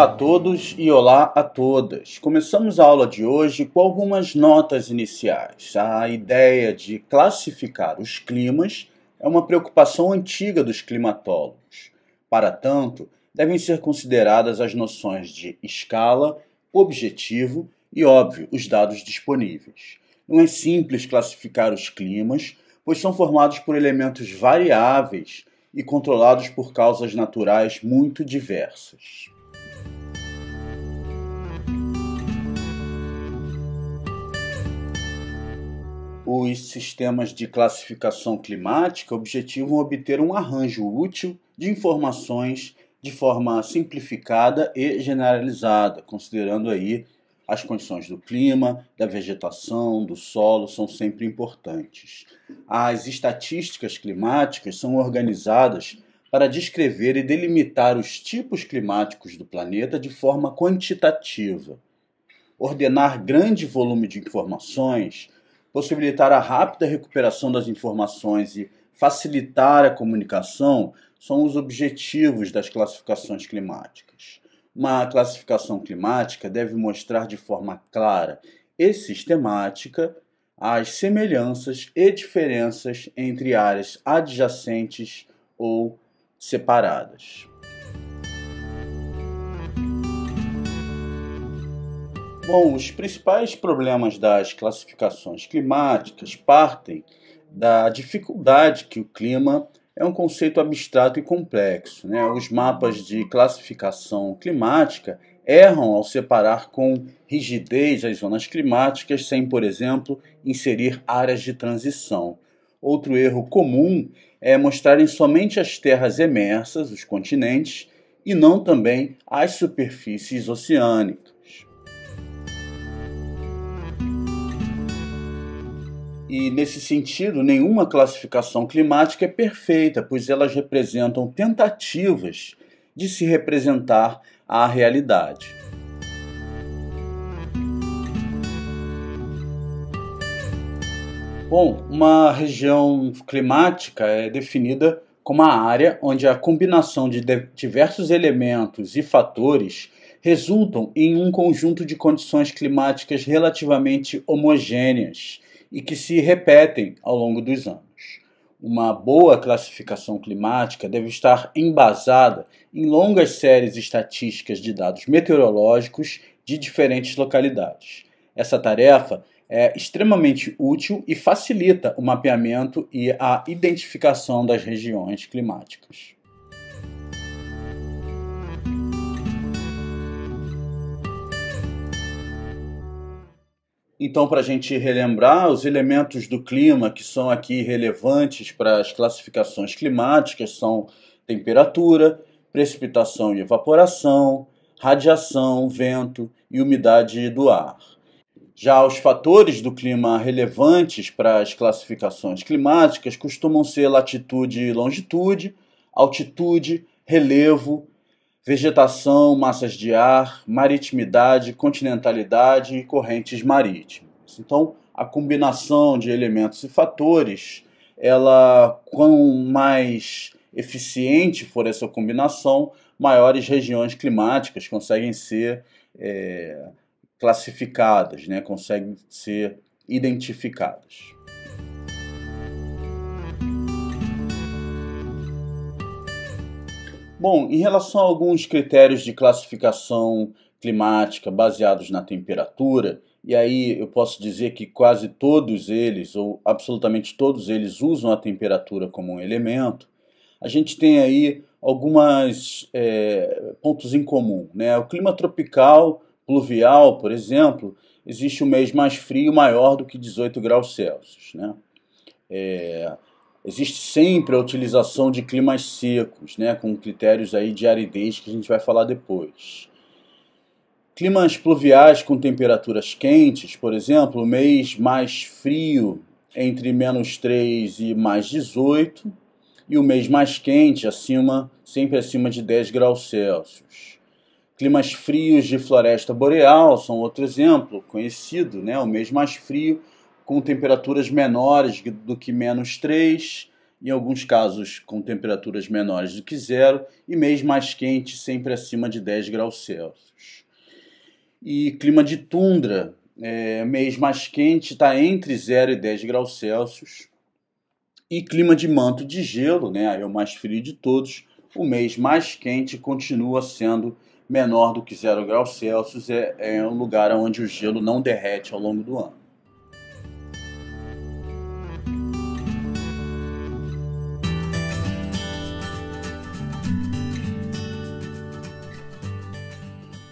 Olá a todos e olá a todas. Começamos a aula de hoje com algumas notas iniciais. A ideia de classificar os climas é uma preocupação antiga dos climatólogos. Para tanto, devem ser consideradas as noções de escala, objetivo e, óbvio, os dados disponíveis. Não é simples classificar os climas, pois são formados por elementos variáveis e controlados por causas naturais muito diversas. os sistemas de classificação climática objetivam obter um arranjo útil de informações de forma simplificada e generalizada, considerando aí as condições do clima, da vegetação, do solo são sempre importantes. As estatísticas climáticas são organizadas para descrever e delimitar os tipos climáticos do planeta de forma quantitativa. Ordenar grande volume de informações possibilitar a rápida recuperação das informações e facilitar a comunicação são os objetivos das classificações climáticas. Uma classificação climática deve mostrar de forma clara e sistemática as semelhanças e diferenças entre áreas adjacentes ou separadas. Bom, os principais problemas das classificações climáticas partem da dificuldade que o clima é um conceito abstrato e complexo. Né? Os mapas de classificação climática erram ao separar com rigidez as zonas climáticas, sem, por exemplo, inserir áreas de transição. Outro erro comum é mostrarem somente as terras emersas, os continentes, e não também as superfícies oceânicas. E, nesse sentido, nenhuma classificação climática é perfeita, pois elas representam tentativas de se representar à realidade. Bom, uma região climática é definida como a área onde a combinação de diversos elementos e fatores resultam em um conjunto de condições climáticas relativamente homogêneas e que se repetem ao longo dos anos. Uma boa classificação climática deve estar embasada em longas séries estatísticas de dados meteorológicos de diferentes localidades. Essa tarefa é extremamente útil e facilita o mapeamento e a identificação das regiões climáticas. Então, para a gente relembrar, os elementos do clima que são aqui relevantes para as classificações climáticas são temperatura, precipitação e evaporação, radiação, vento e umidade do ar. Já os fatores do clima relevantes para as classificações climáticas costumam ser latitude e longitude, altitude, relevo, vegetação, massas de ar, maritimidade, continentalidade e correntes marítimas. Então, a combinação de elementos e fatores, ela quanto mais eficiente for essa combinação, maiores regiões climáticas conseguem ser é, classificadas, né? conseguem ser identificadas. Bom, em relação a alguns critérios de classificação climática baseados na temperatura, e aí eu posso dizer que quase todos eles, ou absolutamente todos eles, usam a temperatura como um elemento, a gente tem aí alguns é, pontos em comum. Né? O clima tropical, pluvial, por exemplo, existe um mês mais frio maior do que 18 graus Celsius. Né? É, Existe sempre a utilização de climas secos, né, com critérios aí de aridez que a gente vai falar depois. Climas pluviais com temperaturas quentes, por exemplo, o mês mais frio entre menos 3 e mais 18, e o mês mais quente acima, sempre acima de 10 graus Celsius. Climas frios de floresta boreal são outro exemplo conhecido, né? O mês mais frio com temperaturas menores do que menos 3, em alguns casos com temperaturas menores do que zero, e mês mais quente, sempre acima de 10 graus Celsius. E clima de tundra, é, mês mais quente está entre 0 e 10 graus Celsius. E clima de manto de gelo, né, é o mais frio de todos, o mês mais quente continua sendo menor do que 0 graus Celsius, é, é um lugar onde o gelo não derrete ao longo do ano.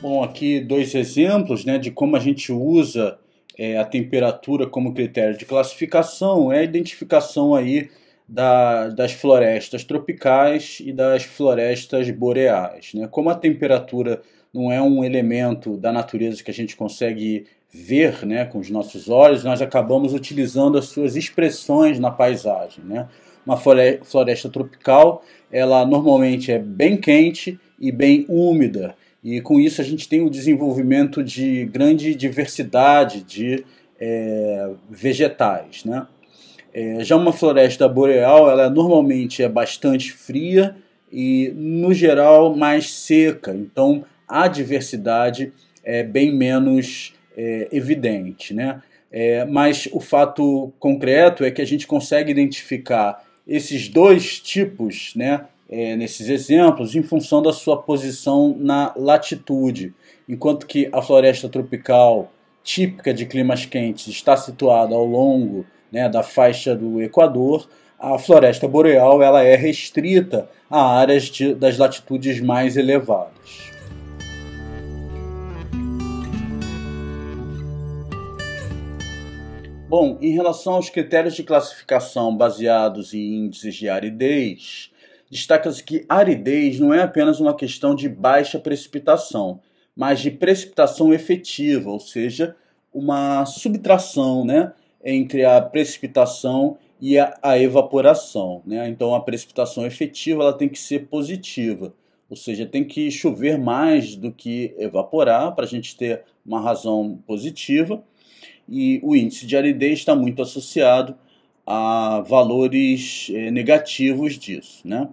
bom aqui dois exemplos né, de como a gente usa é, a temperatura como critério de classificação, é a identificação aí da, das florestas tropicais e das florestas boreais. Né? Como a temperatura não é um elemento da natureza que a gente consegue ver né, com os nossos olhos, nós acabamos utilizando as suas expressões na paisagem. Né? Uma floresta tropical, ela normalmente é bem quente e bem úmida e com isso a gente tem o desenvolvimento de grande diversidade de é, vegetais. Né? É, já uma floresta boreal, ela normalmente é bastante fria e, no geral, mais seca. Então, a diversidade é bem menos é, evidente. Né? É, mas o fato concreto é que a gente consegue identificar esses dois tipos né, é, nesses exemplos em função da sua posição na latitude, enquanto que a floresta tropical típica de climas quentes está situada ao longo né, da faixa do Equador, a floresta boreal ela é restrita a áreas de, das latitudes mais elevadas. Bom, em relação aos critérios de classificação baseados em índices de aridez, destaca-se que aridez não é apenas uma questão de baixa precipitação, mas de precipitação efetiva, ou seja, uma subtração né, entre a precipitação e a, a evaporação. Né? Então, a precipitação efetiva ela tem que ser positiva, ou seja, tem que chover mais do que evaporar para a gente ter uma razão positiva. E o índice de aridez está muito associado a valores eh, negativos disso. Né?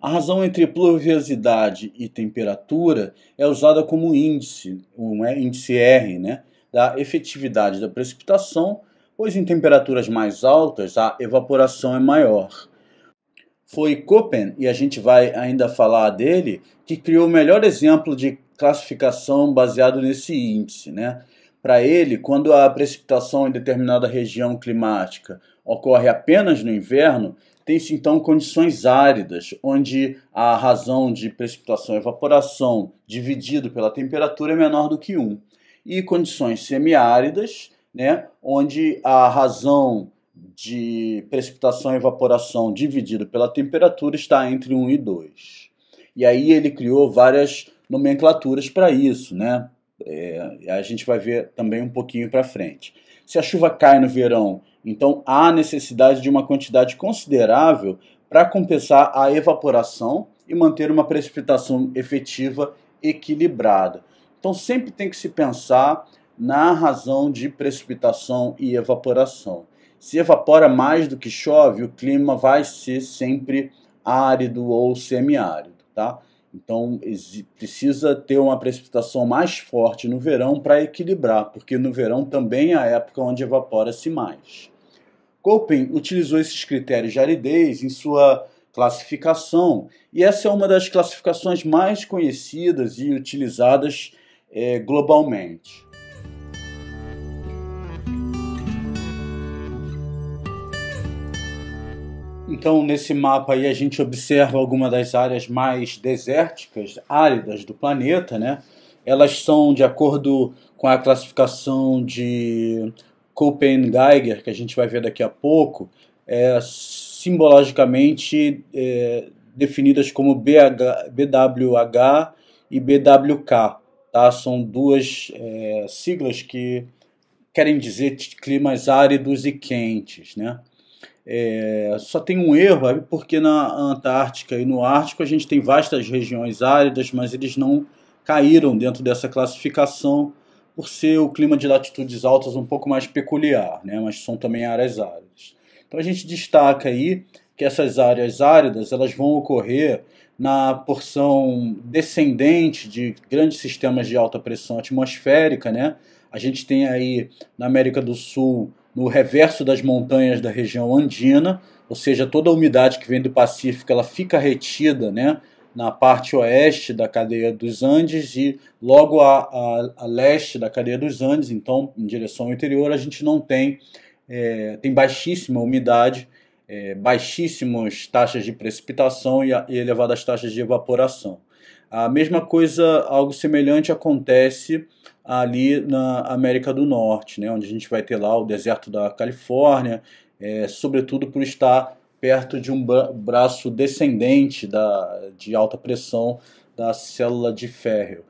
A razão entre pluviosidade e temperatura é usada como índice, um né, índice R, né, da efetividade da precipitação, pois em temperaturas mais altas a evaporação é maior. Foi Köppen, e a gente vai ainda falar dele, que criou o melhor exemplo de classificação baseado nesse índice. Né? Para ele, quando a precipitação em determinada região climática ocorre apenas no inverno, tem-se então condições áridas, onde a razão de precipitação e evaporação dividido pela temperatura é menor do que 1, e condições semiáridas, né, onde a razão de precipitação e evaporação dividido pela temperatura está entre 1 e 2. E aí ele criou várias nomenclaturas para isso, né? É, a gente vai ver também um pouquinho para frente se a chuva cai no verão. Então há necessidade de uma quantidade considerável para compensar a evaporação e manter uma precipitação efetiva equilibrada. Então sempre tem que se pensar na razão de precipitação e evaporação. Se evapora mais do que chove, o clima vai ser sempre árido ou semiárido, tá? Então precisa ter uma precipitação mais forte no verão para equilibrar, porque no verão também é a época onde evapora-se mais. Köppen utilizou esses critérios de aridez em sua classificação, e essa é uma das classificações mais conhecidas e utilizadas é, globalmente. Então, nesse mapa aí a gente observa algumas das áreas mais desérticas, áridas do planeta, né? Elas são de acordo com a classificação de Koppen-Geiger, que a gente vai ver daqui a pouco, é, simbologicamente é, definidas como BH, BWH e BWK. Tá? São duas é, siglas que querem dizer climas áridos e quentes, né? É, só tem um erro, porque na Antártica e no Ártico a gente tem vastas regiões áridas, mas eles não caíram dentro dessa classificação por ser o clima de latitudes altas um pouco mais peculiar, né? mas são também áreas áridas. Então a gente destaca aí que essas áreas áridas elas vão ocorrer na porção descendente de grandes sistemas de alta pressão atmosférica, né? A gente tem aí na América do Sul no reverso das montanhas da região andina, ou seja, toda a umidade que vem do Pacífico ela fica retida né, na parte oeste da cadeia dos Andes e logo a, a, a leste da cadeia dos Andes, então em direção ao interior, a gente não tem, é, tem baixíssima umidade, é, baixíssimas taxas de precipitação e, a, e elevadas taxas de evaporação. A mesma coisa, algo semelhante acontece ali na América do Norte, né, onde a gente vai ter lá o deserto da Califórnia, é, sobretudo por estar perto de um braço descendente da, de alta pressão da célula de férreo.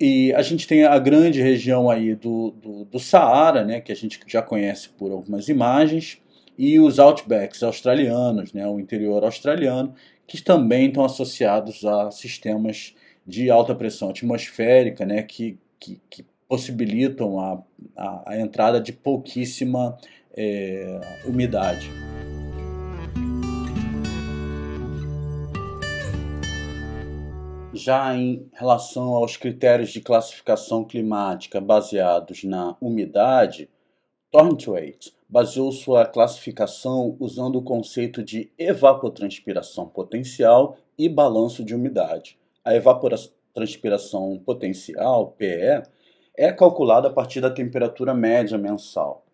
E a gente tem a grande região aí do, do, do Saara, né, que a gente já conhece por algumas imagens, e os outbacks australianos, né, o interior australiano, que também estão associados a sistemas de alta pressão atmosférica, né, que que, que possibilitam a, a, a, entrada de pouquíssima é, umidade. Já em relação aos critérios de classificação climática baseados na umidade, Thornthwaite baseou sua classificação usando o conceito de evapotranspiração potencial e balanço de umidade. A evaporação transpiração potencial, PE, é calculado a partir da temperatura média mensal.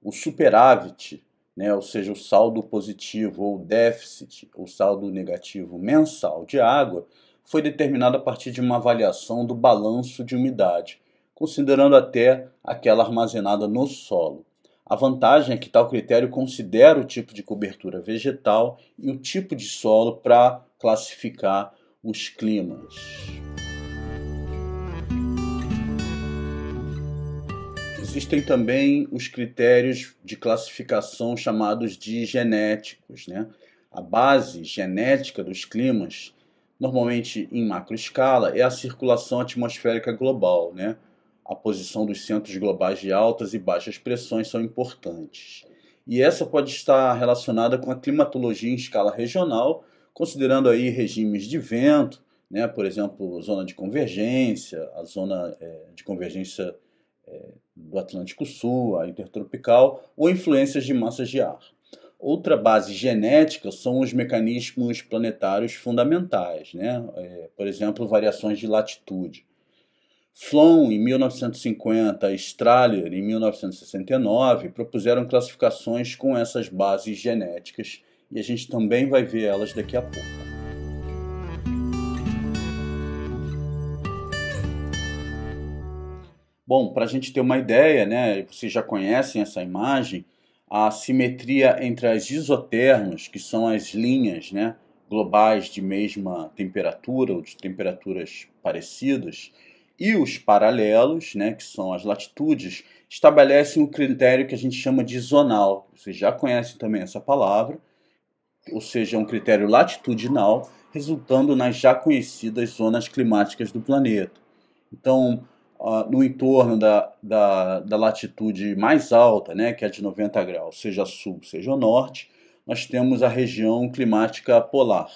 O superávit, né, ou seja, o saldo positivo ou déficit, ou saldo negativo mensal de água, foi determinado a partir de uma avaliação do balanço de umidade, considerando até aquela armazenada no solo. A vantagem é que tal critério considera o tipo de cobertura vegetal e o tipo de solo para classificar os climas. Existem também os critérios de classificação chamados de genéticos. Né? A base genética dos climas, normalmente em macroescala, é a circulação atmosférica global. Né? A posição dos centros globais de altas e baixas pressões são importantes. E essa pode estar relacionada com a climatologia em escala regional, considerando aí regimes de vento, né? por exemplo, zona de convergência, a zona é, de convergência do Atlântico Sul, a intertropical, ou influências de massas de ar. Outra base genética são os mecanismos planetários fundamentais, né? É, por exemplo, variações de latitude. Flon, em 1950, e Strahler, em 1969, propuseram classificações com essas bases genéticas e a gente também vai ver elas daqui a pouco. Bom, para a gente ter uma ideia, né, vocês já conhecem essa imagem, a simetria entre as isotermas, que são as linhas né, globais de mesma temperatura ou de temperaturas parecidas, e os paralelos, né, que são as latitudes, estabelecem um critério que a gente chama de zonal. Vocês já conhecem também essa palavra, ou seja, um critério latitudinal, resultando nas já conhecidas zonas climáticas do planeta. Então, no entorno da, da, da, latitude mais alta, né, que é de 90 graus, seja sul, seja norte, nós temos a região climática polar.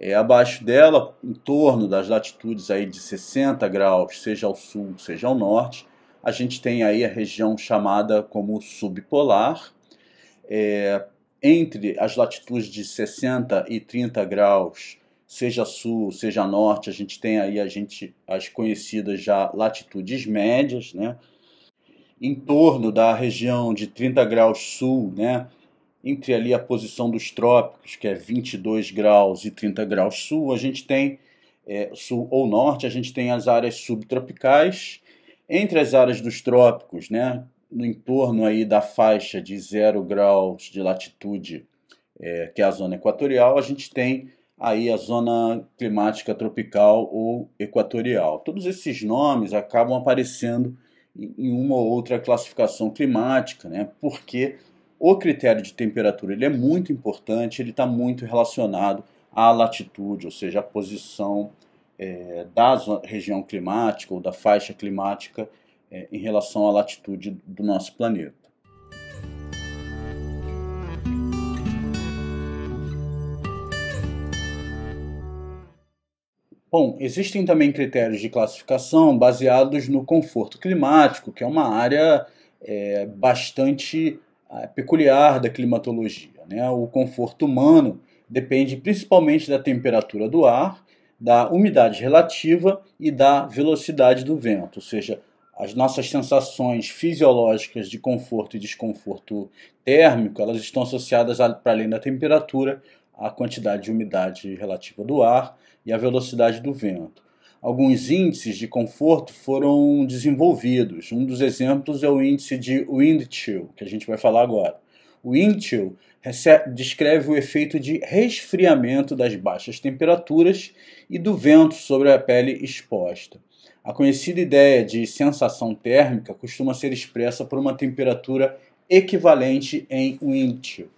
É, abaixo dela, em torno das latitudes aí de 60 graus, seja ao sul, seja ao norte, a gente tem aí a região chamada como subpolar. É, entre as latitudes de 60 e 30 graus, seja sul, seja norte, a gente tem aí a gente, as conhecidas já latitudes médias, né? em torno da região de 30 graus sul, né? entre ali a posição dos trópicos, que é 22 graus e 30 graus sul, a gente tem, é, sul ou norte, a gente tem as áreas subtropicais, entre as áreas dos trópicos, né? no entorno aí da faixa de 0 graus de latitude, é, que é a zona equatorial, a gente tem aí a zona climática tropical ou equatorial. Todos esses nomes acabam aparecendo em uma ou outra classificação climática, né? porque o critério de temperatura ele é muito importante, ele está muito relacionado à latitude, ou seja, à posição é, da região climática ou da faixa climática é, em relação à latitude do nosso planeta. Bom, existem também critérios de classificação baseados no conforto climático, que é uma área é, bastante é, peculiar da climatologia. Né? O conforto humano depende principalmente da temperatura do ar, da umidade relativa e da velocidade do vento, ou seja, as nossas sensações fisiológicas de conforto e desconforto térmico, elas estão associadas, para além da temperatura, a quantidade de umidade relativa do ar e a velocidade do vento. Alguns índices de conforto foram desenvolvidos. Um dos exemplos é o índice de wind chill, que a gente vai falar agora. O wind chill descreve o efeito de resfriamento das baixas temperaturas e do vento sobre a pele exposta. A conhecida ideia de sensação térmica costuma ser expressa por uma temperatura equivalente em wind chill.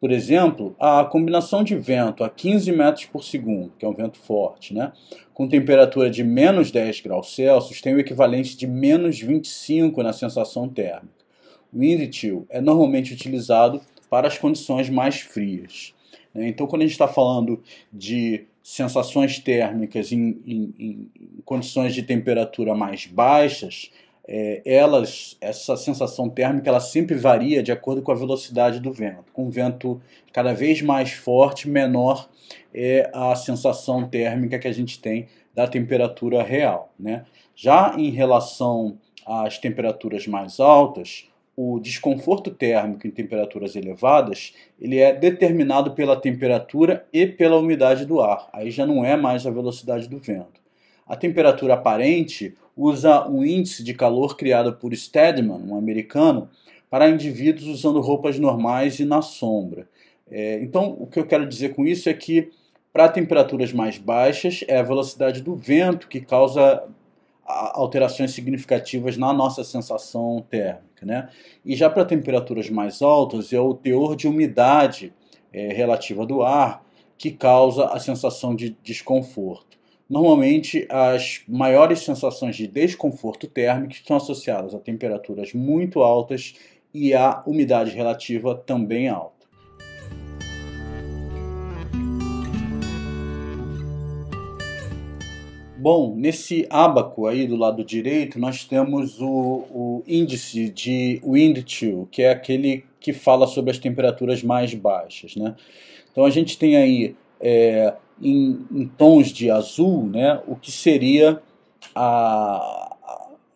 Por exemplo, a combinação de vento a 15 metros por segundo, que é um vento forte, né, com temperatura de menos 10 graus Celsius, tem o equivalente de menos 25 na sensação térmica. O wind chill é normalmente utilizado para as condições mais frias. Né. Então, quando a gente está falando de sensações térmicas em, em, em condições de temperatura mais baixas, é, elas, essa sensação térmica, ela sempre varia de acordo com a velocidade do vento. Com vento cada vez mais forte, menor é a sensação térmica que a gente tem da temperatura real. Né? Já em relação às temperaturas mais altas, o desconforto térmico em temperaturas elevadas ele é determinado pela temperatura e pela umidade do ar. Aí já não é mais a velocidade do vento. A temperatura aparente usa um índice de calor criado por Stedman, um americano, para indivíduos usando roupas normais e na sombra. É, então, o que eu quero dizer com isso é que, para temperaturas mais baixas, é a velocidade do vento que causa alterações significativas na nossa sensação térmica. Né? E já para temperaturas mais altas, é o teor de umidade é, relativa do ar que causa a sensação de desconforto. Normalmente, as maiores sensações de desconforto térmico estão associadas a temperaturas muito altas e a umidade relativa também alta. Bom, nesse abaco aí do lado direito, nós temos o, o, índice de wind chill, que é aquele que fala sobre as temperaturas mais baixas. Né? Então a gente tem aí é, em, em tons de azul, né, o que seria a,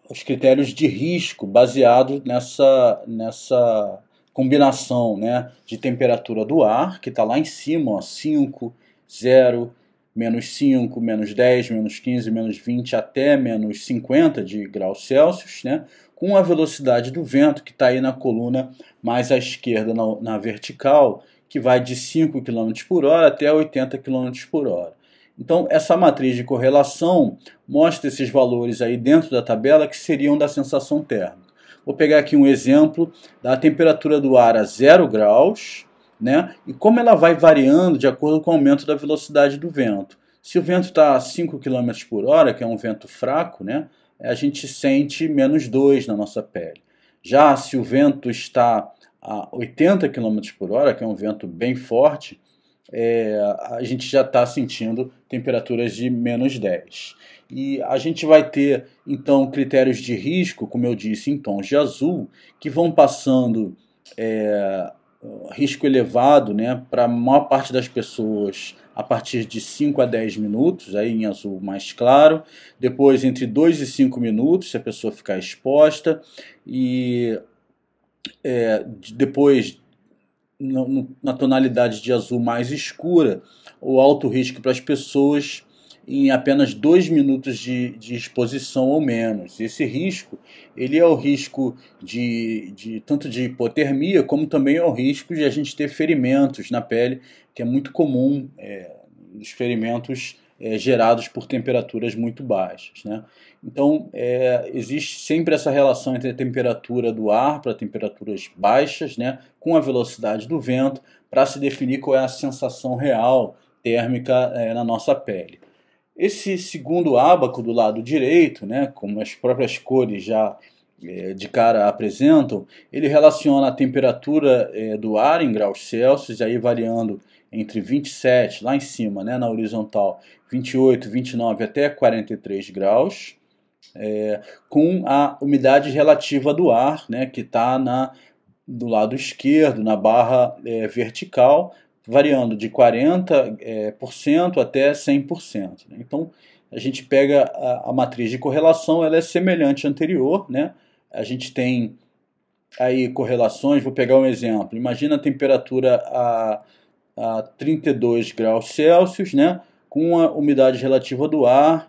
os critérios de risco baseados nessa, nessa combinação né, de temperatura do ar, que está lá em cima, 5, 0, menos 5, menos 10, menos 15, menos 20 até menos 50 de graus Celsius, né? com a velocidade do vento que está aí na coluna mais à esquerda na, na vertical, que vai de 5 km por hora até 80 km por hora. Então, essa matriz de correlação mostra esses valores aí dentro da tabela que seriam da sensação térmica. Vou pegar aqui um exemplo da temperatura do ar a 0 graus, né? E como ela vai variando de acordo com o aumento da velocidade do vento. Se o vento está a 5 km por hora, que é um vento fraco, né? A gente sente menos 2 na nossa pele. Já se o vento está a 80 km por hora, que é um vento bem forte, é, a gente já está sentindo temperaturas de menos 10. E a gente vai ter, então, critérios de risco, como eu disse, em tons de azul, que vão passando é, risco elevado né, para a maior parte das pessoas a partir de 5 a 10 minutos, aí em azul mais claro, depois entre 2 e 5 minutos, se a pessoa ficar exposta, e é, depois no, no, na tonalidade de azul mais escura, o alto risco para as pessoas em apenas dois minutos de, de, exposição ou menos. Esse risco, ele é o risco de, de, tanto de hipotermia como também é o risco de a gente ter ferimentos na pele, que é muito comum. É, os ferimentos é, gerados por temperaturas muito baixas. Né? Então, é, existe sempre essa relação entre a temperatura do ar para temperaturas baixas né, com a velocidade do vento para se definir qual é a sensação real térmica é, na nossa pele. Esse segundo ábaco do lado direito, né, como as próprias cores já é, de cara apresentam, ele relaciona a temperatura é, do ar em graus Celsius, aí variando entre 27, lá em cima, né, na horizontal, 28, 29 até 43 graus, é, com a umidade relativa do ar, né, que está do lado esquerdo, na barra é, vertical, variando de 40% é, por cento até 100%. Né? Então, a gente pega a, a, matriz de correlação, ela é semelhante à anterior, né? A gente tem aí correlações, vou pegar um exemplo. Imagina a temperatura a a 32 graus Celsius, né, com a umidade relativa do ar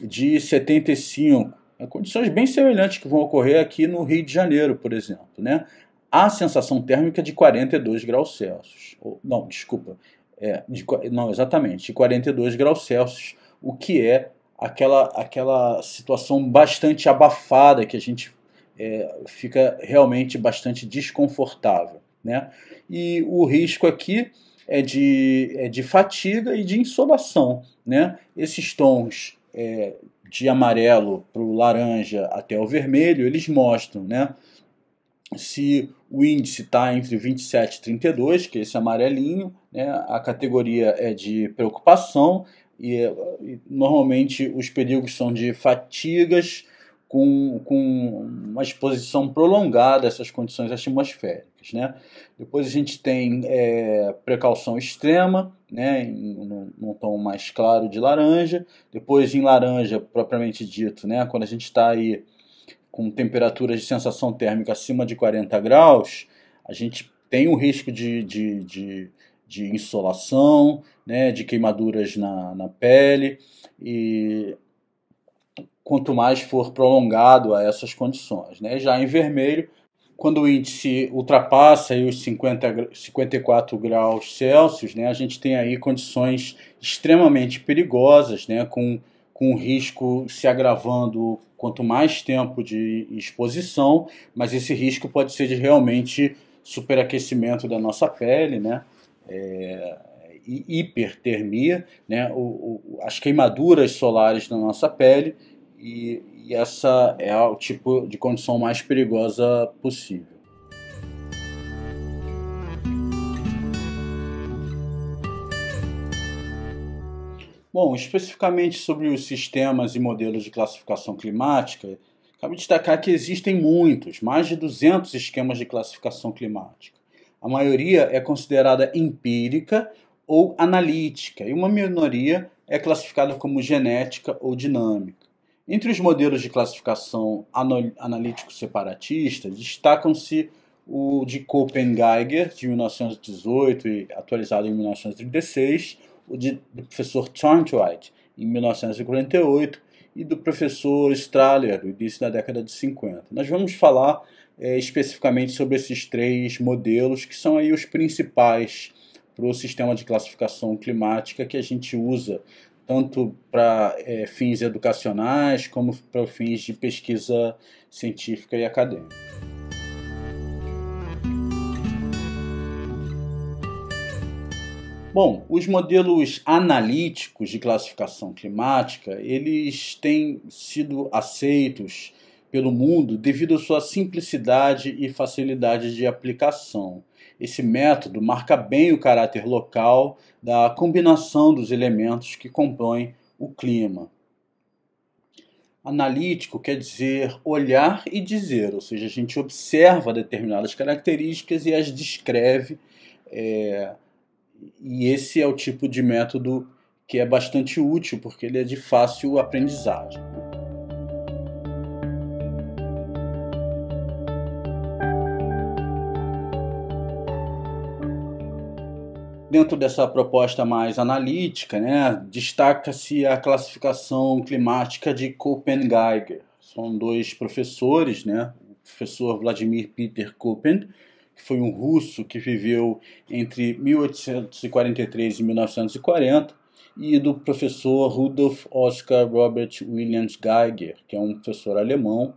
de 75. É, condições bem semelhantes que vão ocorrer aqui no Rio de Janeiro, por exemplo. Né? A sensação térmica é de 42 graus Celsius. Ou, não, desculpa. É, de, não, exatamente, de 42 graus Celsius, o que é aquela, aquela situação bastante abafada que a gente é, fica realmente bastante desconfortável. Né? E o risco aqui é de, é de fatiga e de insolação. Né? Esses tons é, de amarelo para o laranja até o vermelho, eles mostram né? se o índice está entre 27 e 32, que é esse amarelinho, né? a categoria é de preocupação, e, e normalmente os perigos são de fatigas, com, com uma exposição prolongada a essas condições atmosféricas. Né? Depois a gente tem é, precaução extrema, né, em, num, tom mais claro de laranja. Depois em laranja, propriamente dito, né, quando a gente está aí com temperaturas de sensação térmica acima de 40 graus, a gente tem um risco de, de, de, de insolação, né, de queimaduras na, na pele. E quanto mais for prolongado a essas condições. Né? Já em vermelho, quando o índice ultrapassa os 50, 54 graus Celsius, né, a gente tem aí condições extremamente perigosas, né, com, com o risco se agravando quanto mais tempo de exposição, mas esse risco pode ser de realmente superaquecimento da nossa pele, né, é, hipertermia, né, o, o, as queimaduras solares na nossa pele e, e essa é o tipo de condição mais perigosa possível. Bom, especificamente sobre os sistemas e modelos de classificação climática, cabe destacar que existem muitos, mais de 200 esquemas de classificação climática. A maioria é considerada empírica ou analítica, e uma minoria é classificada como genética ou dinâmica. Entre os modelos de classificação analítico separatista, destacam-se o de Copenhagen, de 1918 e atualizado em 1936, o de, do professor Thornthwaite, em 1948, e do professor Strahler, do início da década de 50. Nós vamos falar é, especificamente sobre esses três modelos, que são aí os principais para o sistema de classificação climática que a gente usa tanto para é, fins educacionais como para fins de pesquisa científica e acadêmica. Bom, os modelos analíticos de classificação climática, eles têm sido aceitos pelo mundo devido à sua simplicidade e facilidade de aplicação. Esse método marca bem o caráter local da combinação dos elementos que compõem o clima. Analítico quer dizer olhar e dizer, ou seja, a gente observa determinadas características e as descreve. É, e esse é o tipo de método que é bastante útil, porque ele é de fácil aprendizagem. Dentro dessa proposta mais analítica, né, destaca-se a classificação climática de Kopenheimer. São dois professores, né, o professor Vladimir Peter Copen, que foi um russo que viveu entre 1843 e 1940, e do professor Rudolf Oskar Robert Williams Geiger, que é um professor alemão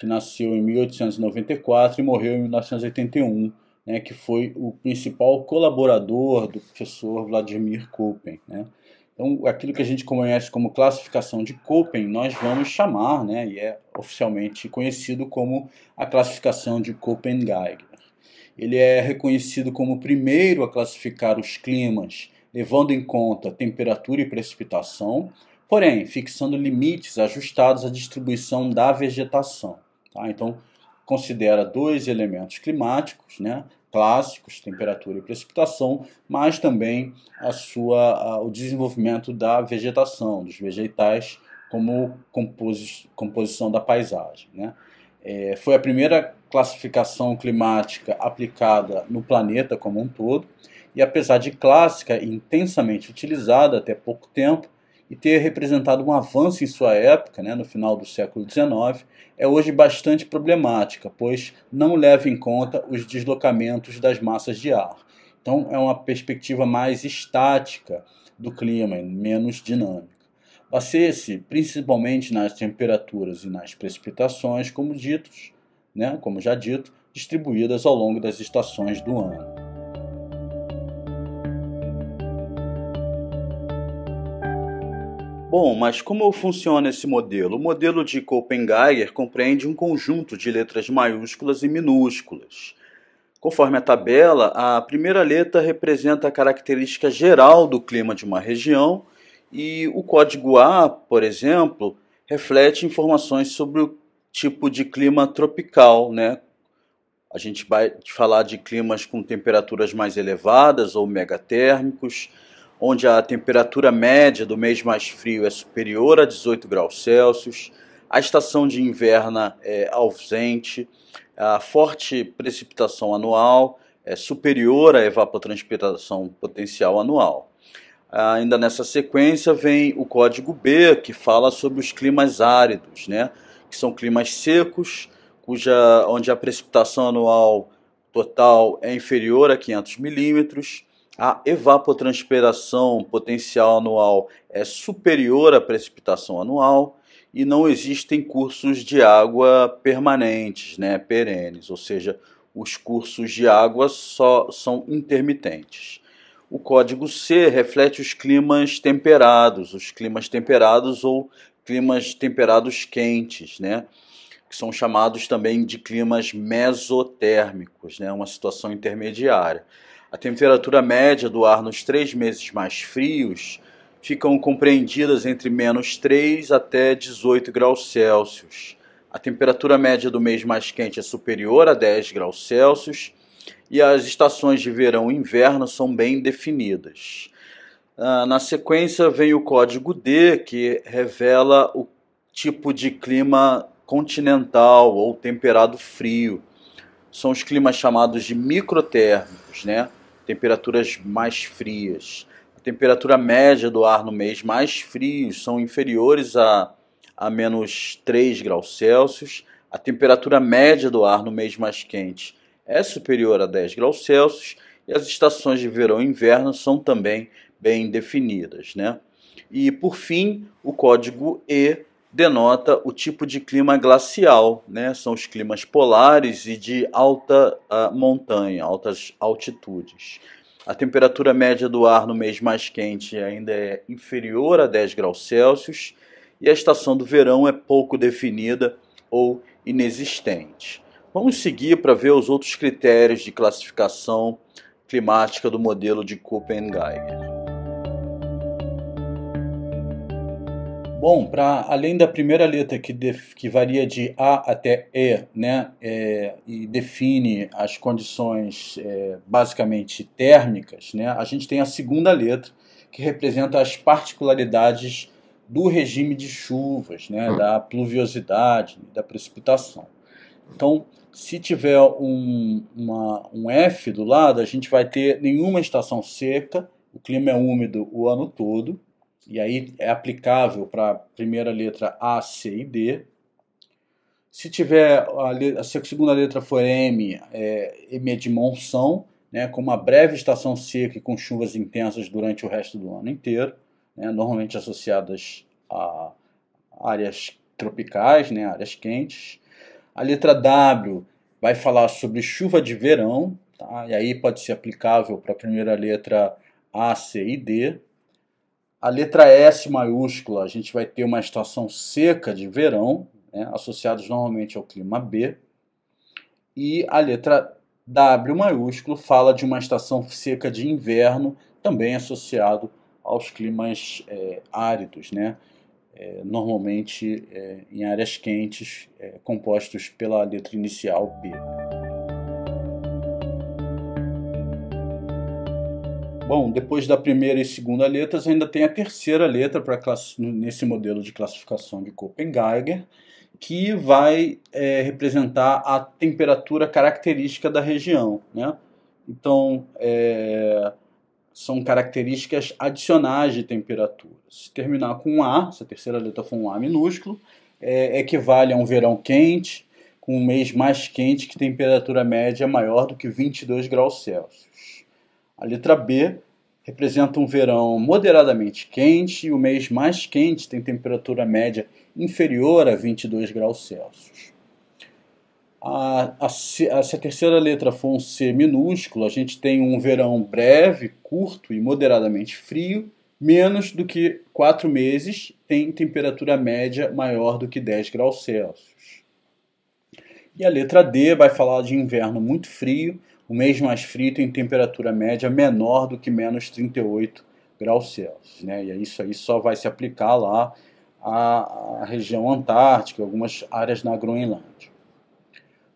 que nasceu em 1894 e morreu em 1981 né, que foi o principal colaborador do professor Vladimir Koppen. Né? Então, aquilo que a gente conhece como classificação de Köppen, nós vamos chamar, né, e é oficialmente conhecido como a classificação de Köppen-Geiger. Ele é reconhecido como o primeiro a classificar os climas, levando em conta temperatura e precipitação, porém fixando limites ajustados à distribuição da vegetação. Tá? Então, considera dois elementos climáticos, né, clássicos, temperatura e precipitação, mas também a sua, a, o desenvolvimento da vegetação, dos vegetais como compos, composição da paisagem. Né. É, foi a primeira classificação climática aplicada no planeta como um todo, e apesar de clássica e intensamente utilizada até pouco tempo, e ter representado um avanço em sua época, né, no final do século XIX, é hoje bastante problemática, pois não leva em conta os deslocamentos das massas de ar. Então, é uma perspectiva mais estática do clima, menos dinâmica. Baseia-se principalmente nas temperaturas e nas precipitações, como ditos, né, como já dito, distribuídas ao longo das estações do ano. Bom, mas como funciona esse modelo? O modelo de Kopenheimer compreende um conjunto de letras maiúsculas e minúsculas. Conforme a tabela, a primeira letra representa a característica geral do clima de uma região e o código A, por exemplo, reflete informações sobre o tipo de clima tropical, né? A gente vai falar de climas com temperaturas mais elevadas ou megatérmicos, onde a temperatura média do mês mais frio é superior a 18 graus Celsius, a estação de inverno é ausente, a forte precipitação anual é superior à evapotranspiração potencial anual. Ainda nessa sequência vem o código B, que fala sobre os climas áridos, né? que são climas secos, cuja, onde a precipitação anual total é inferior a 500 milímetros, a evapotranspiração potencial anual é superior à precipitação anual e não existem cursos de água permanentes, né, perenes, ou seja, os cursos de água só são intermitentes. O código C reflete os climas temperados, os climas temperados ou climas temperados quentes, né? que são chamados também de climas mesotérmicos, né? uma situação intermediária. A temperatura média do ar nos três meses mais frios ficam compreendidas entre menos 3 até 18 graus Celsius. A temperatura média do mês mais quente é superior a 10 graus Celsius e as estações de verão e inverno são bem definidas. Ah, na sequência vem o código D, que revela o tipo de clima continental ou temperado frio. São os climas chamados de microtérmicos, né? temperaturas mais frias. A temperatura média do ar no mês mais frios são inferiores a, a menos 3 graus Celsius. A temperatura média do ar no mês mais quente é superior a 10 graus Celsius. E as estações de verão e inverno são também bem definidas. Né? E, por fim, o código E denota o tipo de clima glacial, né? são os climas polares e de alta uh, montanha, altas altitudes. A temperatura média do ar no mês mais quente ainda é inferior a 10 graus Celsius e a estação do verão é pouco definida ou inexistente. Vamos seguir para ver os outros critérios de classificação climática do modelo de Köppen-Geiger. Bom, para além da primeira letra que, def, que varia de A até E, né, é, e define as condições é, basicamente térmicas, né, a gente tem a segunda letra que representa as particularidades do regime de chuvas, né, hum. da pluviosidade, da precipitação. Então, se tiver um, uma, um F do lado, a gente vai ter nenhuma estação seca, o clima é úmido o ano todo e aí é aplicável para a primeira letra A, C e D. Se tiver a, letra, se a segunda letra for M, é, M é de monção, né, com uma breve estação seca e com chuvas intensas durante o resto do ano inteiro, né, normalmente associadas a áreas tropicais, né, áreas quentes. A letra W vai falar sobre chuva de verão, tá? e aí pode ser aplicável para a primeira letra A, C e D. A letra S maiúscula, a gente vai ter uma estação seca de verão, né, associados normalmente ao clima B. E a letra W maiúsculo fala de uma estação seca de inverno, também associado aos climas é, áridos, né? É, normalmente é, em áreas quentes, é, compostos pela letra inicial B. Bom, depois da primeira e segunda letras, ainda tem a terceira letra para nesse modelo de classificação de Copenhague, que vai é, representar a temperatura característica da região. Né? Então, é, são características adicionais de temperatura. Se terminar com um A, se a terceira letra for um A minúsculo, é, equivale a um verão quente, com um mês mais quente que temperatura média maior do que 22 graus Celsius. A letra B representa um verão moderadamente quente e o mês mais quente tem temperatura média inferior a 22 graus Celsius. A, a, se a terceira letra for um C minúsculo, a gente tem um verão breve, curto e moderadamente frio, menos do que quatro meses tem temperatura média maior do que 10 graus Celsius. E a letra D vai falar de inverno muito frio, o mesmo mais frito em temperatura média menor do que menos 38 graus Celsius. Né? E isso aí só vai se aplicar lá à, região antártica, algumas áreas na Groenlândia.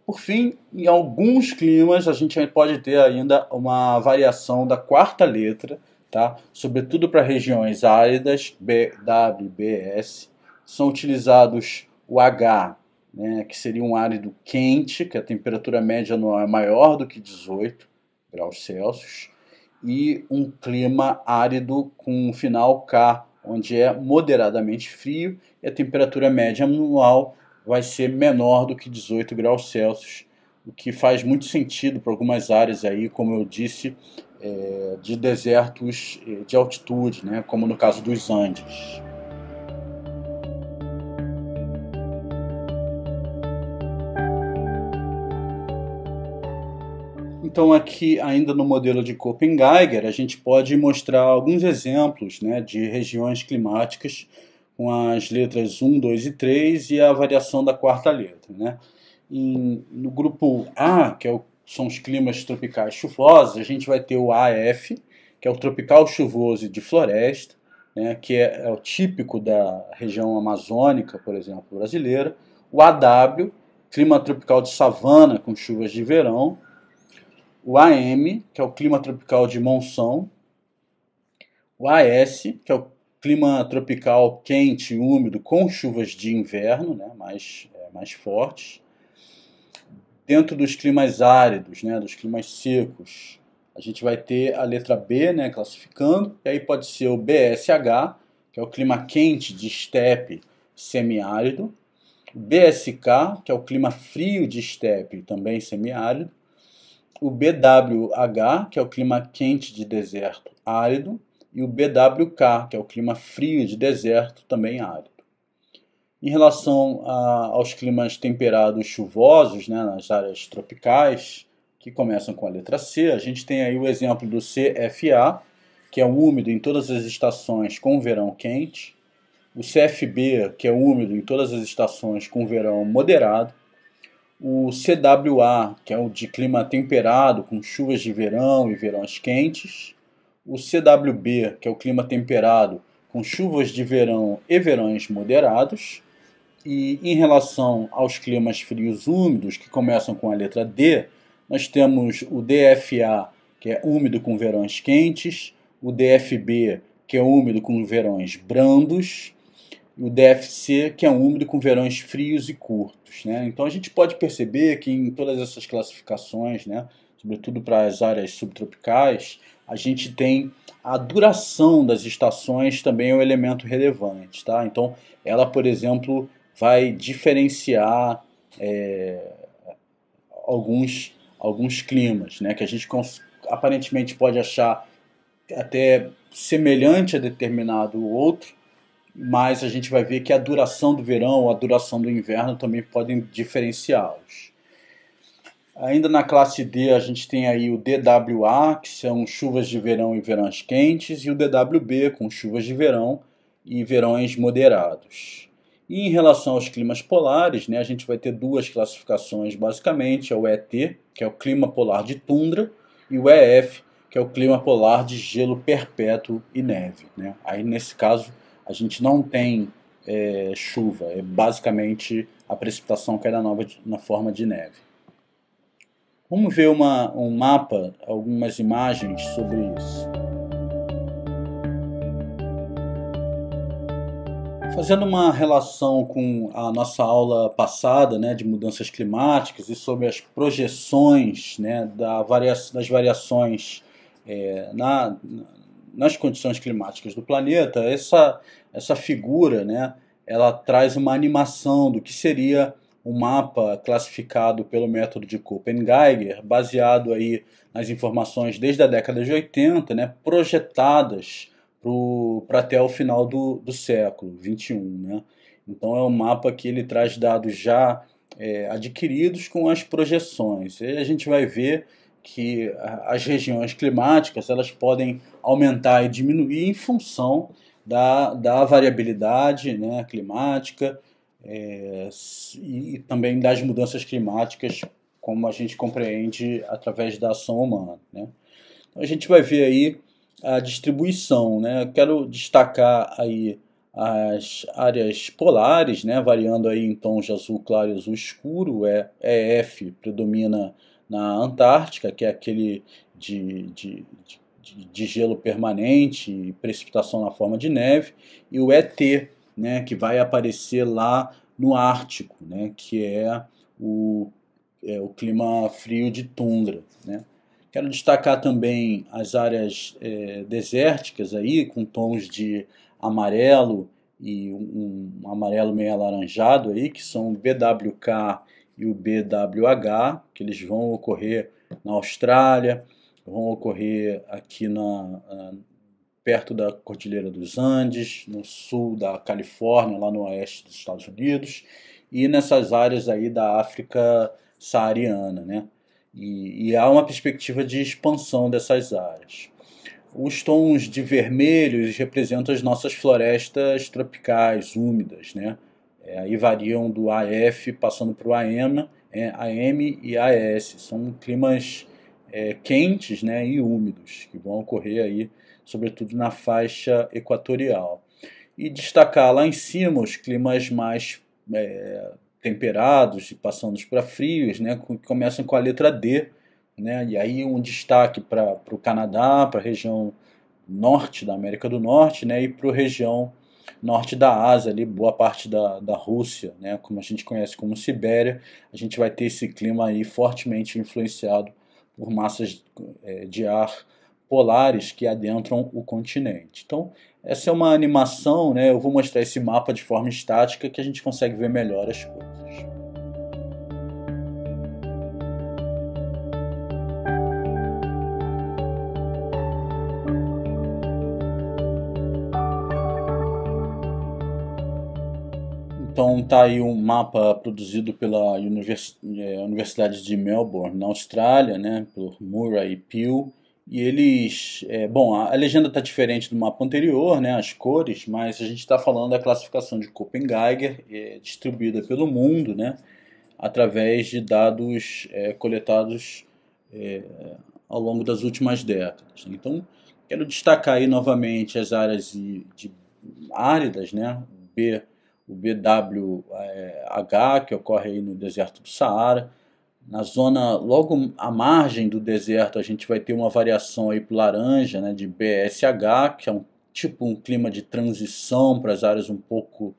Por fim, em alguns climas a gente pode ter ainda uma variação da quarta letra, tá? sobretudo para regiões áridas, BWBS. São utilizados o H né, que seria um árido quente, que a temperatura média anual é maior do que 18 graus Celsius, e um clima árido com um final K, onde é moderadamente frio e a temperatura média anual vai ser menor do que 18 graus Celsius, o que faz muito sentido para algumas áreas aí, como eu disse, é, de desertos eh, de altitude, né, como no caso dos Andes. Então, aqui, ainda no modelo de Kopenheimer, a gente pode mostrar alguns exemplos né, de regiões climáticas com as letras 1, 2 e 3 e a variação da quarta letra. Né? no grupo A, que é o, são os climas tropicais chuvosos, a gente vai ter o AF, que é o tropical chuvoso de floresta, né, que é, é o típico da região amazônica, por exemplo, brasileira. O AW, clima tropical de savana com chuvas de verão o AM, que é o clima tropical de monção, o AS, que é o clima tropical quente e úmido com chuvas de inverno, né, mais, é, mais fortes. Dentro dos climas áridos, né, dos climas secos, a gente vai ter a letra B né, classificando, e aí pode ser o BSH, que é o clima quente de estepe semiárido, o BSK, que é o clima frio de estepe, também semiárido, o BWH, que é o clima quente de deserto árido, e o BWK, que é o clima frio de deserto também árido. Em relação a, aos climas temperados chuvosos, né, nas áreas tropicais, que começam com a letra C, a gente tem aí o exemplo do CFA, que é úmido em todas as estações com verão quente, o CFB, que é úmido em todas as estações com verão moderado, o CWA, que é o de clima temperado, com chuvas de verão e verões quentes, o CWB, que é o clima temperado, com chuvas de verão e verões moderados, e em relação aos climas frios úmidos, que começam com a letra D, nós temos o DFA, que é úmido com verões quentes, o DFB, que é úmido com verões brandos, o DFC, que é úmido com verões frios e curtos. Né? Então a gente pode perceber que em todas essas classificações, né, sobretudo para as áreas subtropicais, a gente tem a duração das estações também é um elemento relevante. Tá? Então ela, por exemplo, vai diferenciar é, alguns, alguns climas, né, que a gente aparentemente pode achar até semelhante a determinado outro, mas a gente vai ver que a duração do verão ou a duração do inverno também podem diferenciá-los. Ainda na classe D, a gente tem aí o DWA, que são chuvas de verão e verões quentes, e o DWB, com chuvas de verão e verões moderados. E em relação aos climas polares, né, a gente vai ter duas classificações basicamente, é o ET, que é o clima polar de tundra, e o EF, que é o clima polar de gelo perpétuo e neve. Né? Aí, nesse caso, a gente não tem é, chuva, é basicamente a precipitação que é nova, na forma de neve. Vamos ver uma, um mapa, algumas imagens sobre isso. Fazendo uma relação com a nossa aula passada né, de mudanças climáticas e sobre as projeções né, da varia das variações é, na, nas condições climáticas do planeta, essa, essa figura né, ela traz uma animação do que seria um mapa classificado pelo método de Koppen-Geiger, baseado aí nas informações desde a década de 80, né, projetadas para até o final do, do século 21. Né? Então é um mapa que ele traz dados já é, adquiridos com as projeções. E a gente vai ver que as regiões climáticas elas podem aumentar e diminuir em função da, da variabilidade né, climática é, e também das mudanças climáticas como a gente compreende através da ação humana. Né? Então a gente vai ver aí a distribuição. Né? Eu quero destacar aí as áreas polares, né? variando aí em tons de azul claro e azul escuro, é EF predomina na Antártica, que é aquele de, de, de, de gelo permanente e precipitação na forma de neve, e o ET, né, que vai aparecer lá no Ártico, né, que é o, é o clima frio de tundra. Né. Quero destacar também as áreas é, desérticas aí, com tons de amarelo e um, um amarelo meio alaranjado aí, que são BWK e o BWH, que eles vão ocorrer na Austrália, vão ocorrer aqui na, ah, perto da Cordilheira dos Andes, no sul da Califórnia, lá no oeste dos Estados Unidos, e nessas áreas aí da África saariana, né? E, e há uma perspectiva de expansão dessas áreas. Os tons de vermelho representam as nossas florestas tropicais úmidas, né? É, aí variam do AF passando para o AM, é, AM e AS. São climas é, quentes né, e úmidos, que vão ocorrer aí, sobretudo na faixa equatorial. E destacar lá em cima os climas mais é, temperados, passando para frios, né, que começam com a letra D. Né, e aí um destaque para o Canadá, para a região norte da América do Norte né, e para a região norte da Ásia, ali, boa parte da, da Rússia, né, como a gente conhece como Sibéria, a gente vai ter esse clima aí fortemente influenciado por massas é, de ar polares que adentram o continente. Então, essa é uma animação, né, eu vou mostrar esse mapa de forma estática que a gente consegue ver melhor as coisas. montar então, tá aí um mapa produzido pela Univers é, Universidade de Melbourne, na Austrália, né, por Murray e Peel. E eles, é, bom, a, legenda está diferente do mapa anterior, né, as cores, mas a gente está falando da classificação de Copenhague, é, distribuída pelo mundo, né, através de dados é, coletados é, ao longo das últimas décadas. Então, quero destacar aí novamente as áreas de, de áridas, né, B o BWH, eh, que ocorre aí no deserto do Saara. Na zona, logo à margem do deserto, a gente vai ter uma variação aí para laranja, né, de BSH, que é um tipo um clima de transição para as áreas um pouco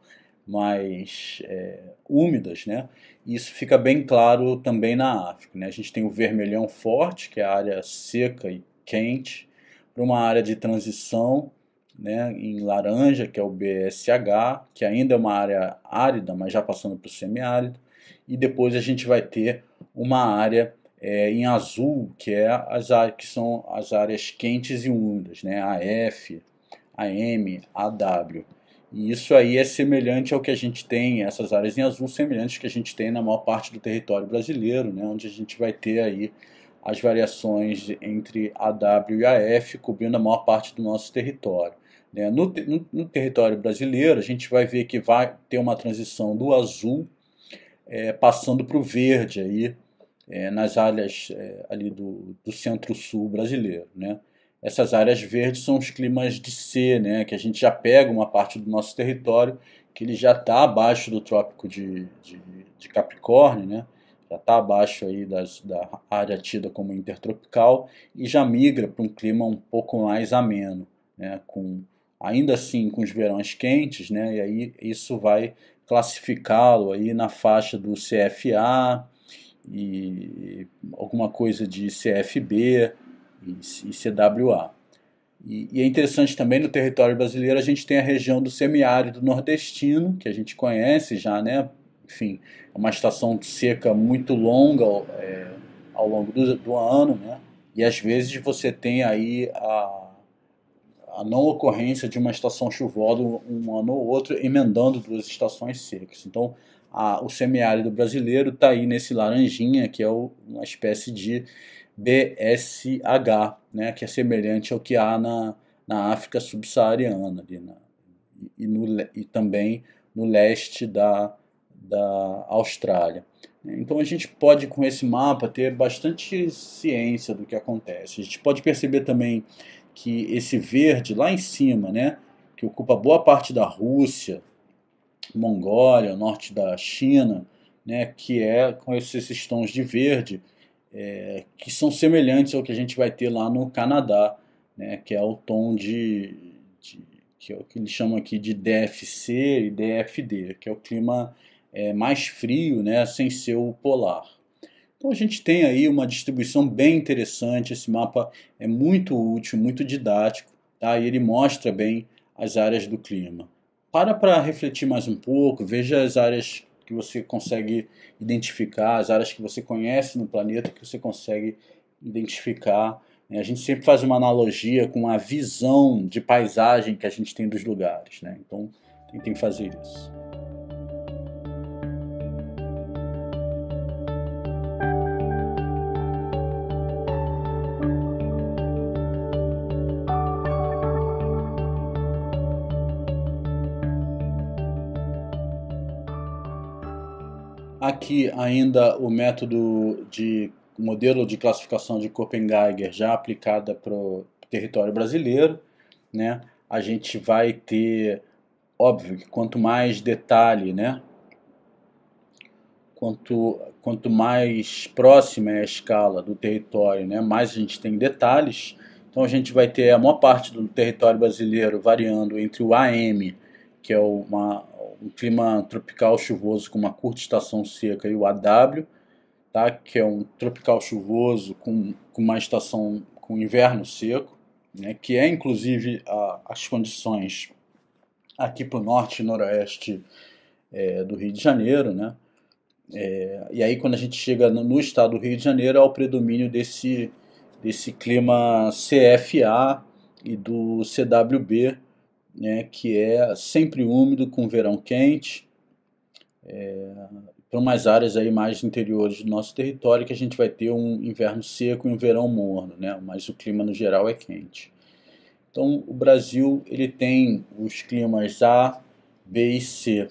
mais é, úmidas, né? isso fica bem claro também na África. Né? A gente tem o vermelhão forte, que é a área seca e quente, para uma área de transição né, em laranja, que é o BSH, que ainda é uma área árida, mas já passando para o semiárido, e depois a gente vai ter uma área é, em azul, que, é as áreas, que são as áreas quentes e úmidas, né, AF, AM, AW. E isso aí é semelhante ao que a gente tem, essas áreas em azul, semelhantes que a gente tem na maior parte do território brasileiro, né, onde a gente vai ter aí as variações entre AW e AF, cobrindo a maior parte do nosso território. Né? No, no, no, território brasileiro, a gente vai ver que vai ter uma transição do azul é, passando para o verde aí, é, nas áreas é, ali do, do centro-sul brasileiro. Né? Essas áreas verdes são os climas de C, né? que a gente já pega uma parte do nosso território que ele já está abaixo do trópico de, de, de Capricórnio, né? já está abaixo aí das, da área tida como intertropical e já migra para um clima um pouco mais ameno, né? com ainda assim com os verões quentes, né? E aí isso vai classificá-lo aí na faixa do CFA e alguma coisa de CFB e, CWA. E, e, é interessante também no território brasileiro a gente tem a região do semiárido nordestino que a gente conhece já, né? Enfim, é uma estação seca muito longa é, ao longo do, do ano, né? E às vezes você tem aí a a não ocorrência de uma estação chuvosa um ano ou outro, emendando duas estações secas. Então, a, o semiárido brasileiro está aí nesse laranjinha, que é o, uma espécie de BSH, né, que é semelhante ao que há na, na África subsaariana ali na, e, no, e também no leste da, da Austrália. Então a gente pode, com esse mapa, ter bastante ciência do que acontece. A gente pode perceber também que esse verde lá em cima, né, que ocupa boa parte da Rússia, Mongólia, norte da China, né, que é com esses tons de verde, é, que são semelhantes ao que a gente vai ter lá no Canadá, né, que é o tom de, de que é o que eles chamam aqui de DFC e DFD, que é o clima é, mais frio, né, sem ser o polar. Então a gente tem aí uma distribuição bem interessante, esse mapa é muito útil, muito didático, tá? e ele mostra bem as áreas do clima. Para para refletir mais um pouco, veja as áreas que você consegue identificar, as áreas que você conhece no planeta que você consegue identificar. Né? A gente sempre faz uma analogia com a visão de paisagem que a gente tem dos lugares. Né? Então, tentem fazer isso. aqui ainda o método de modelo de classificação de Copenhague já aplicada para o território brasileiro, né? A gente vai ter, óbvio, que quanto mais detalhe, né? Quanto, quanto mais próxima é a escala do território, né? Mais a gente tem detalhes. Então a gente vai ter a maior parte do território brasileiro variando entre o AM, que é uma um clima tropical chuvoso com uma curta estação seca e o AW, tá? que é um tropical chuvoso com, com uma estação com inverno seco, né? que é inclusive a, as condições aqui para o norte e noroeste é, do Rio de Janeiro. Né? É, e aí quando a gente chega no, no estado do Rio de Janeiro é o predomínio desse, desse clima CFA e do CWB, né, que é sempre úmido, com verão quente, é, para umas áreas aí mais interiores do nosso território que a gente vai ter um inverno seco e um verão morno, né, mas o clima no geral é quente. Então o Brasil ele tem os climas A, B e C.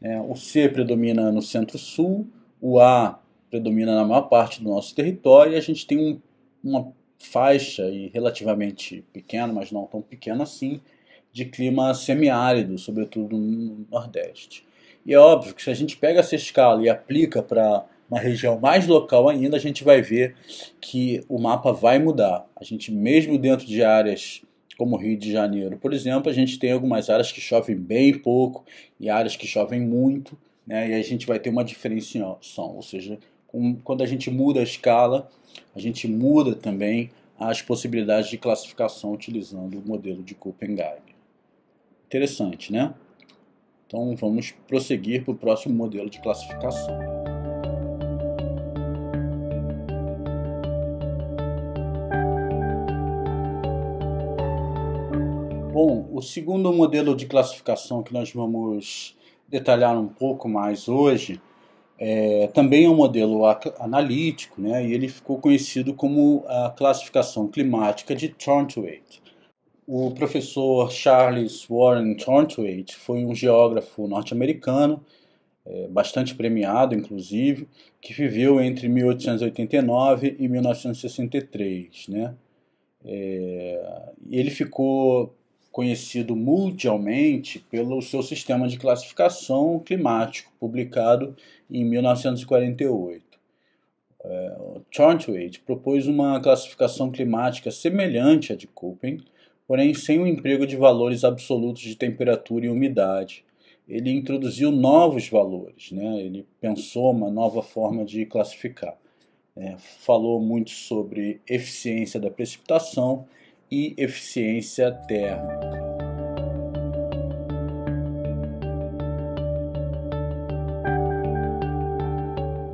É, o C predomina no centro-sul, o A predomina na maior parte do nosso território e a gente tem um, uma faixa e relativamente pequena, mas não tão pequena assim, de clima semiárido, sobretudo no Nordeste. E é óbvio que se a gente pega essa escala e aplica para uma região mais local ainda, a gente vai ver que o mapa vai mudar. A gente, mesmo dentro de áreas como Rio de Janeiro, por exemplo, a gente tem algumas áreas que chovem bem pouco e áreas que chovem muito, né? e a gente vai ter uma diferenciação, ou seja, quando a gente muda a escala, a gente muda também as possibilidades de classificação utilizando o modelo de Copenhague. Interessante, né? Então vamos prosseguir para o próximo modelo de classificação. Bom, o segundo modelo de classificação que nós vamos detalhar um pouco mais hoje é, também é um modelo analítico, né? E ele ficou conhecido como a classificação climática de Thornthwaite. O professor Charles Warren Thornthwaite foi um geógrafo norte-americano, é, bastante premiado, inclusive, que viveu entre 1889 e 1963. Né? É, ele ficou conhecido mundialmente pelo seu sistema de classificação climático, publicado em 1948. É, Thornthwaite propôs uma classificação climática semelhante à de Köppen, porém sem o emprego de valores absolutos de temperatura e umidade. Ele introduziu novos valores, né? ele pensou uma nova forma de classificar. É, falou muito sobre eficiência da precipitação e eficiência térmica.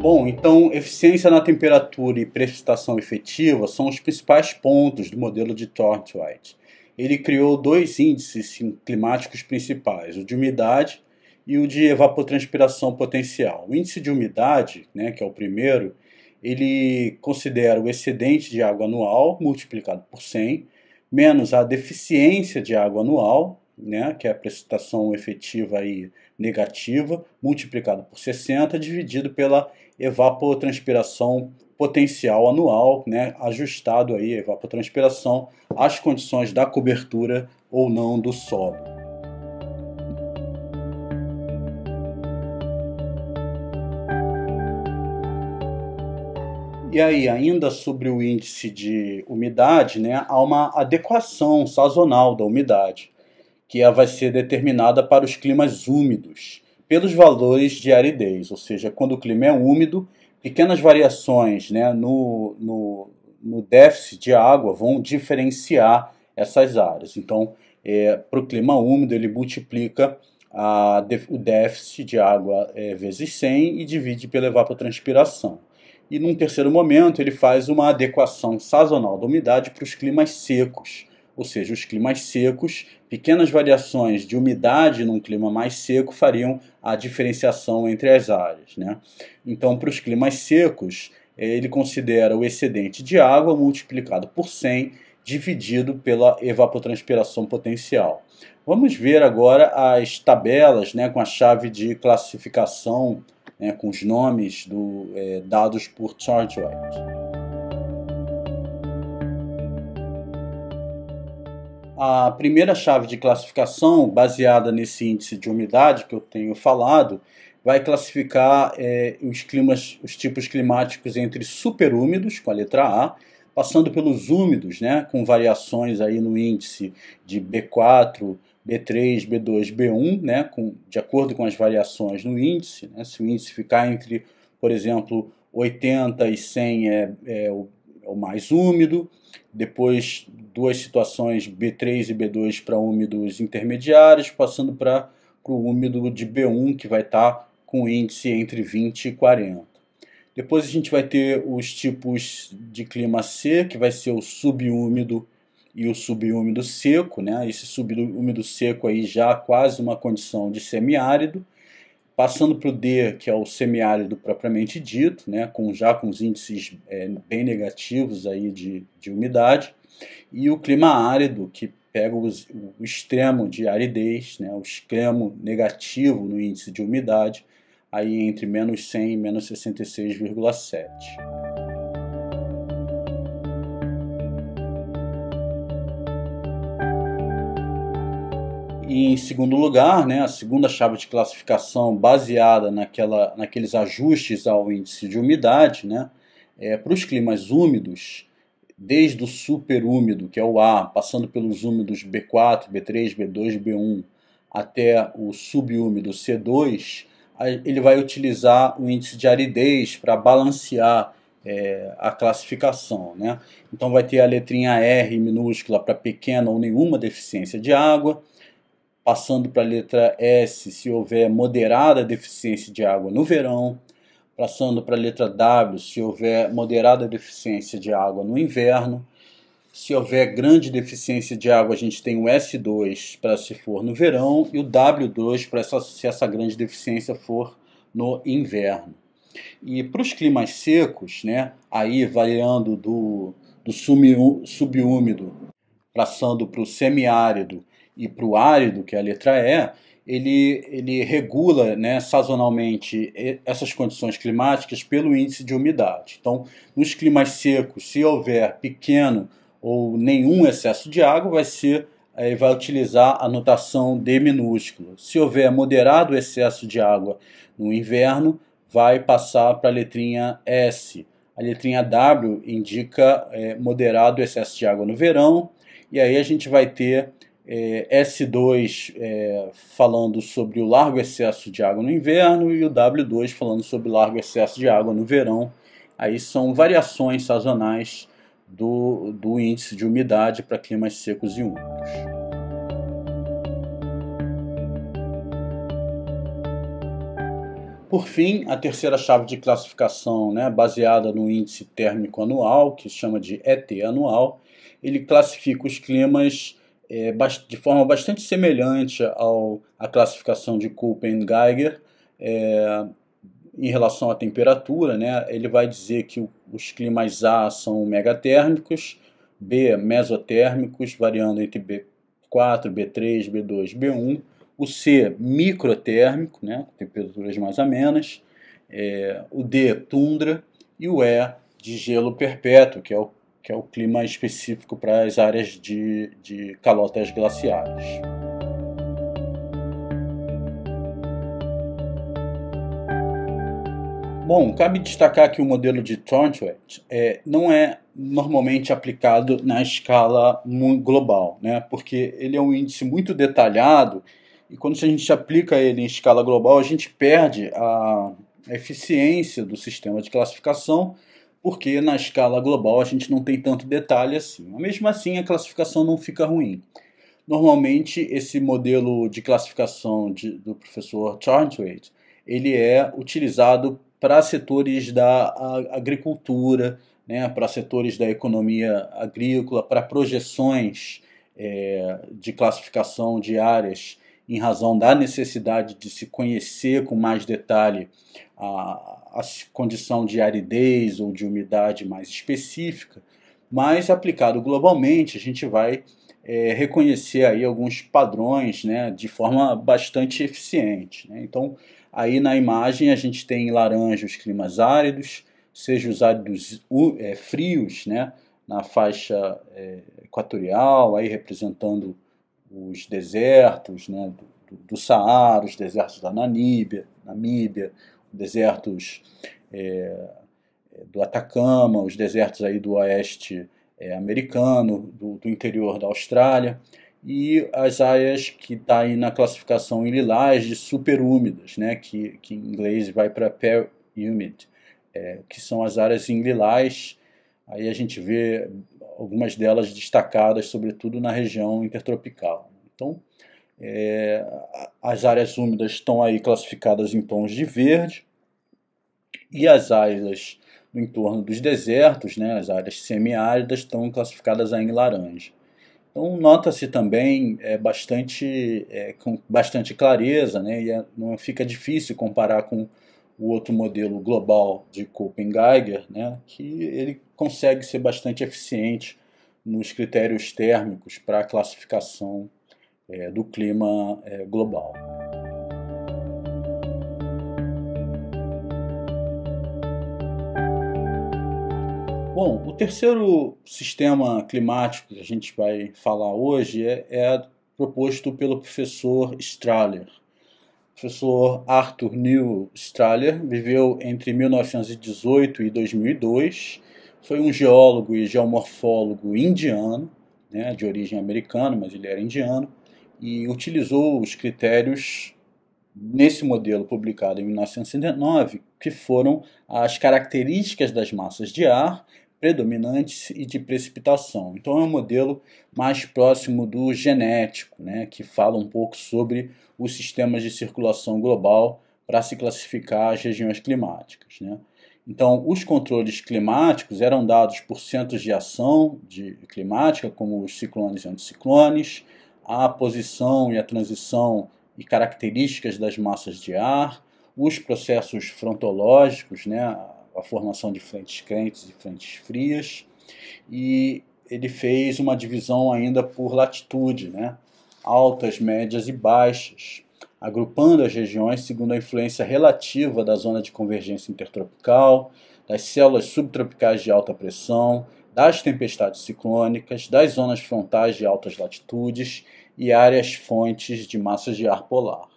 Bom, então eficiência na temperatura e precipitação efetiva são os principais pontos do modelo de Thornton-White ele criou dois índices climáticos principais, o de umidade e o de evapotranspiração potencial. O índice de umidade, né, que é o primeiro, ele considera o excedente de água anual multiplicado por 100, menos a deficiência de água anual, né, que é a precipitação efetiva aí negativa, multiplicado por 60, dividido pela evapotranspiração potencial anual, né, ajustado aí a evapotranspiração às condições da cobertura ou não do solo. E aí, ainda sobre o índice de umidade, né, há uma adequação sazonal da umidade, que é, vai ser determinada para os climas úmidos, pelos valores de aridez, ou seja, quando o clima é úmido, pequenas variações né, no, no, no déficit de água vão diferenciar essas áreas. Então, é, para o clima úmido, ele multiplica a, o déficit de água é, vezes 100 e divide pela evapotranspiração. E num terceiro momento, ele faz uma adequação sazonal da umidade para os climas secos ou seja, os climas secos, pequenas variações de umidade num clima mais seco fariam a diferenciação entre as áreas. Né? Então, para os climas secos, eh, ele considera o excedente de água multiplicado por 100 dividido pela evapotranspiração potencial. Vamos ver agora as tabelas né, com a chave de classificação, né, com os nomes do, é, dados por Chartwright. a primeira chave de classificação, baseada nesse índice de umidade que eu tenho falado, vai classificar é, os climas, os tipos climáticos entre superúmidos, com a letra A, passando pelos úmidos, né, com variações aí no índice de B4, B3, B2, B1, né, com, de acordo com as variações no índice. Né, se o índice ficar entre, por exemplo, 80 e 100 é, é, o, é o mais úmido, depois duas situações B3 e B2 para úmidos intermediários, passando para o úmido de B1, que vai estar tá com índice entre 20 e 40. Depois a gente vai ter os tipos de clima C, que vai ser o subúmido e o subúmido seco, né? Esse subúmido seco aí já quase uma condição de semiárido passando para o D, que é o semiárido propriamente dito, né, com, já com os índices é, bem negativos aí de, de umidade, e o clima árido, que pega os, o extremo de aridez, né, o extremo negativo no índice de umidade, aí entre menos 100 e menos 66,7. em segundo lugar, né, a segunda chave de classificação baseada naquela, naqueles ajustes ao índice de umidade, né, é, para os climas úmidos, desde o superúmido, que é o A, passando pelos úmidos B4, B3, B2, B1, até o subúmido C2, ele vai utilizar o índice de aridez para balancear é, a classificação. Né? Então vai ter a letrinha R minúscula para pequena ou nenhuma deficiência de água, passando para a letra S se houver moderada deficiência de água no verão, passando para a letra W se houver moderada deficiência de água no inverno, se houver grande deficiência de água, a gente tem o S2 para se for no verão e o W2 para se essa grande deficiência for no inverno. E para os climas secos, né, aí variando do, do passando para o semiárido e para o árido, que é a letra E, ele, ele regula né, sazonalmente essas condições climáticas pelo índice de umidade. Então, nos climas secos, se houver pequeno ou nenhum excesso de água, vai ser eh, vai utilizar a notação D minúsculo. Se houver moderado excesso de água no inverno, vai passar para a letrinha S. A letrinha W indica é, moderado excesso de água no verão, e aí a gente vai ter é, S2 é, falando sobre o largo excesso de água no inverno e o W2 falando sobre o largo excesso de água no verão. Aí são variações sazonais do, do índice de umidade para climas secos e úmidos. Por fim, a terceira chave de classificação, né, baseada no índice térmico anual, que chama de ET anual, ele classifica os climas é, de forma bastante semelhante ao, à classificação de koppen geiger é, em relação à temperatura. Né? Ele vai dizer que os climas A são megatérmicos, B mesotérmicos, variando entre B4, B3, B2, B1. O C microtérmico, né? temperaturas mais amenas. É, o D tundra e o E de gelo perpétuo, que é o que é o clima específico para as áreas de, de calotas glaciares. Bom, cabe destacar que o modelo de Thornthwaite é, não é normalmente aplicado na escala global, né? porque ele é um índice muito detalhado e quando a gente aplica ele em escala global, a gente perde a eficiência do sistema de classificação porque na escala global a gente não tem tanto detalhe assim. Mas mesmo assim, a classificação não fica ruim. Normalmente, esse modelo de classificação de, do professor Charnthwaite, ele é utilizado para setores da agricultura, né, para setores da economia agrícola, para projeções é, de classificação de áreas em razão da necessidade de se conhecer com mais detalhe a, a condição de aridez ou de umidade mais específica, mas aplicado globalmente, a gente vai é, reconhecer aí alguns padrões né, de forma bastante eficiente. Né? Então, aí na imagem a gente tem em laranja os climas áridos, seja os áridos é, frios, né, na faixa é, equatorial, aí representando os desertos né, do, do Saara, os desertos da Namíbia, Namíbia desertos é, é, do Atacama, os desertos aí do oeste é, americano, do, do, interior da Austrália, e as áreas que está aí na classificação em lilás de superúmidas, né, que, que em inglês vai para per humid, é, que são as áreas em lilás, aí a gente vê algumas delas destacadas, sobretudo na região intertropical. Então, é, as áreas úmidas estão aí classificadas em tons de verde e as áreas no entorno dos desertos, né, as áreas semiáridas, estão classificadas aí em laranja. Então nota-se também é, bastante, é, com bastante clareza, né, e é, não fica difícil comparar com o outro modelo global de Kopenheimer, né, que ele consegue ser bastante eficiente nos critérios térmicos para a classificação é, do clima é, global. Bom, o terceiro sistema climático que a gente vai falar hoje é, é proposto pelo professor Strahler. O professor Arthur Neil Strahler viveu entre 1918 e 2002. Foi um geólogo e geomorfólogo indiano, né, de origem americana, mas ele era indiano e utilizou os critérios nesse modelo publicado em 1969, que foram as características das massas de ar predominantes e de precipitação. Então é um modelo mais próximo do genético, né, que fala um pouco sobre os sistemas de circulação global para se classificar as regiões climáticas. Né. Então, os controles climáticos eram dados por centros de ação de climática, como os ciclones e anticiclones, a posição e a transição e características das massas de ar, os processos frontológicos, né, a formação de frentes quentes e frentes frias, e ele fez uma divisão ainda por latitude, né, altas, médias e baixas, agrupando as regiões segundo a influência relativa da zona de convergência intertropical, das células subtropicais de alta pressão das tempestades ciclônicas, das zonas frontais de altas latitudes e áreas fontes de massas de ar polar.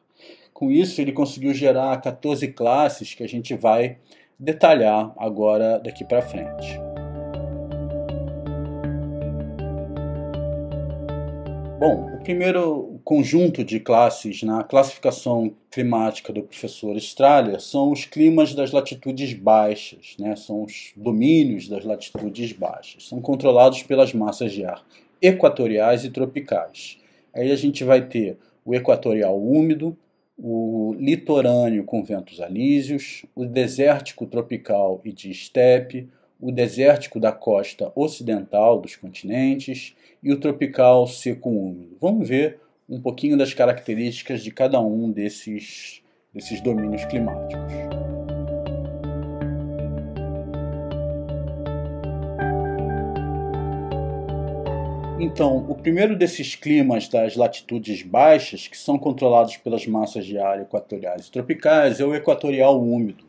Com isso, ele conseguiu gerar 14 classes que a gente vai detalhar agora daqui para frente. Bom, o primeiro, conjunto de classes na classificação climática do professor Strahler são os climas das latitudes baixas, né? são os domínios das latitudes baixas. São controlados pelas massas de ar equatoriais e tropicais. Aí a gente vai ter o equatorial úmido, o litorâneo com ventos alísios, o desértico tropical e de estepe, o desértico da costa ocidental dos continentes e o tropical seco úmido. Vamos ver um pouquinho das características de cada um desses, desses domínios climáticos. Então, o primeiro desses climas das latitudes baixas, que são controlados pelas massas de ar equatoriais e tropicais, é o equatorial úmido.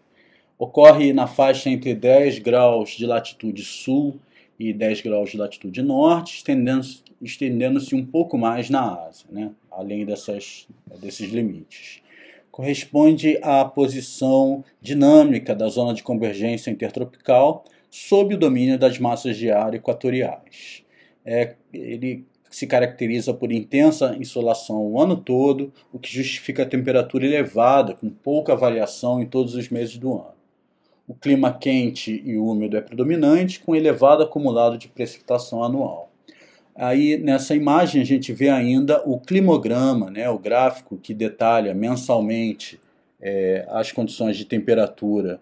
Ocorre na faixa entre 10 graus de latitude sul e 10 graus de latitude norte, estendendo-se estendendo um pouco mais na Ásia, né? além dessas, desses limites. Corresponde à posição dinâmica da zona de convergência intertropical sob o domínio das massas de ar equatoriais. É, ele se caracteriza por intensa insolação o ano todo, o que justifica a temperatura elevada, com pouca variação em todos os meses do ano. O clima quente e úmido é predominante, com elevado acumulado de precipitação anual. Aí nessa imagem a gente vê ainda o climograma, né, o gráfico que detalha mensalmente é, as condições de temperatura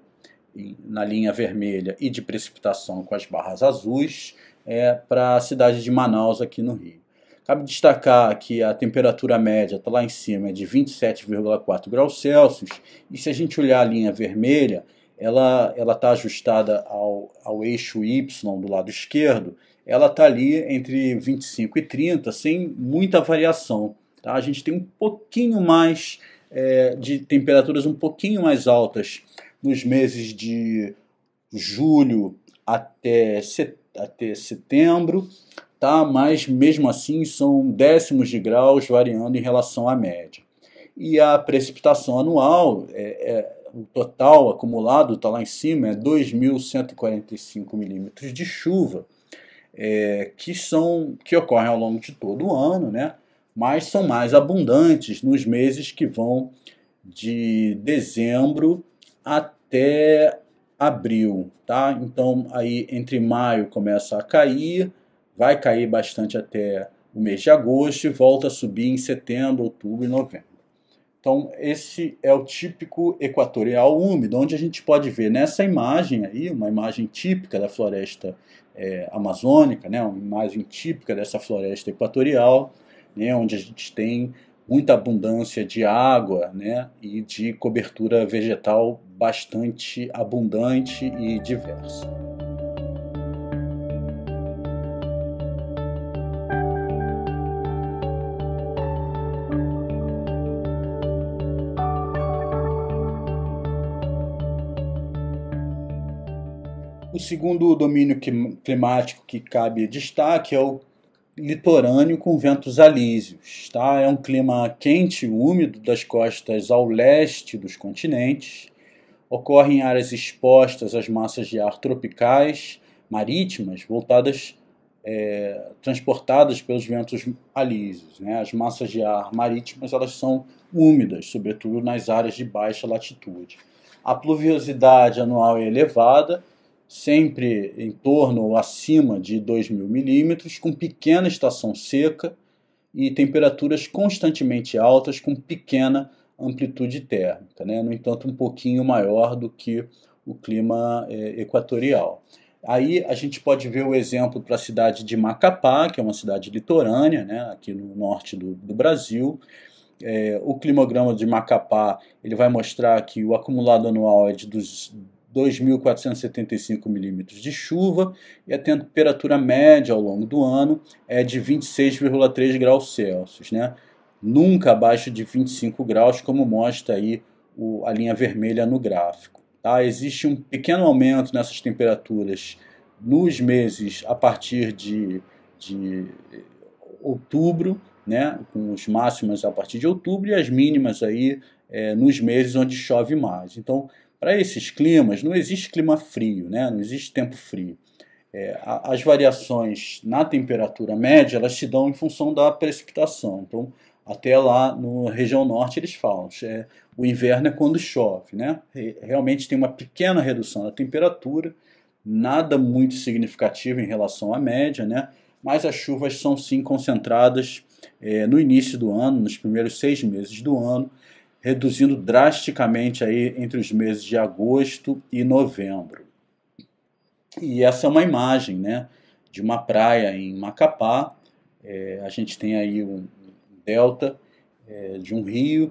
na linha vermelha e de precipitação com as barras azuis é, para a cidade de Manaus aqui no Rio. Cabe destacar que a temperatura média está lá em cima é de 27,4 graus Celsius e se a gente olhar a linha vermelha ela está ajustada ao, ao eixo Y do lado esquerdo, ela está ali entre 25 e 30, sem muita variação. Tá? A gente tem um pouquinho mais é, de temperaturas um pouquinho mais altas nos meses de julho até, set, até setembro, tá? mas mesmo assim são décimos de graus variando em relação à média. E a precipitação anual é, é o total acumulado está lá em cima, é 2.145 milímetros de chuva, é, que, são, que ocorrem ao longo de todo o ano, né? mas são mais abundantes nos meses que vão de dezembro até abril, tá? Então aí entre maio começa a cair, vai cair bastante até o mês de agosto e volta a subir em setembro, outubro e novembro. Então, esse é o típico equatorial úmido, onde a gente pode ver nessa imagem aí, uma imagem típica da floresta é, amazônica, né, uma imagem típica dessa floresta equatorial, né, onde a gente tem muita abundância de água né, e de cobertura vegetal bastante abundante e diversa. O segundo domínio climático que cabe destaque é o litorâneo com ventos alísios. Tá? É um clima quente e úmido das costas ao leste dos continentes. Ocorre em áreas expostas às massas de ar tropicais, marítimas, voltadas, é, transportadas pelos ventos alísios. Né? As massas de ar marítimas elas são úmidas, sobretudo nas áreas de baixa latitude. A pluviosidade anual é elevada sempre em torno ou acima de 2.000 milímetros, com pequena estação seca e temperaturas constantemente altas com pequena amplitude térmica, né? no entanto um pouquinho maior do que o clima é, equatorial. Aí a gente pode ver o exemplo para a cidade de Macapá, que é uma cidade litorânea, né? aqui no norte do, do Brasil, é, o climograma de Macapá ele vai mostrar que o acumulado anual é de 2.475 milímetros de chuva e a temperatura média ao longo do ano é de 26,3 graus Celsius, né? nunca abaixo de 25 graus, como mostra aí o, a linha vermelha no gráfico. Tá? Existe um pequeno aumento nessas temperaturas nos meses a partir de, de outubro, né? com os máximas a partir de outubro e as mínimas aí é, nos meses onde chove mais. Então, para esses climas, não existe clima frio, né? não existe tempo frio. É, a, as variações na temperatura média elas se dão em função da precipitação. Então, até lá no região norte eles falam, é, o inverno é quando chove, né? Realmente tem uma pequena redução da temperatura, nada muito significativo em relação à média, né? Mas as chuvas são sim concentradas é, no início do ano, nos primeiros seis meses do ano, reduzindo drasticamente aí entre os meses de agosto e novembro. E essa é uma imagem né, de uma praia em Macapá. É, a gente tem aí um delta é, de um rio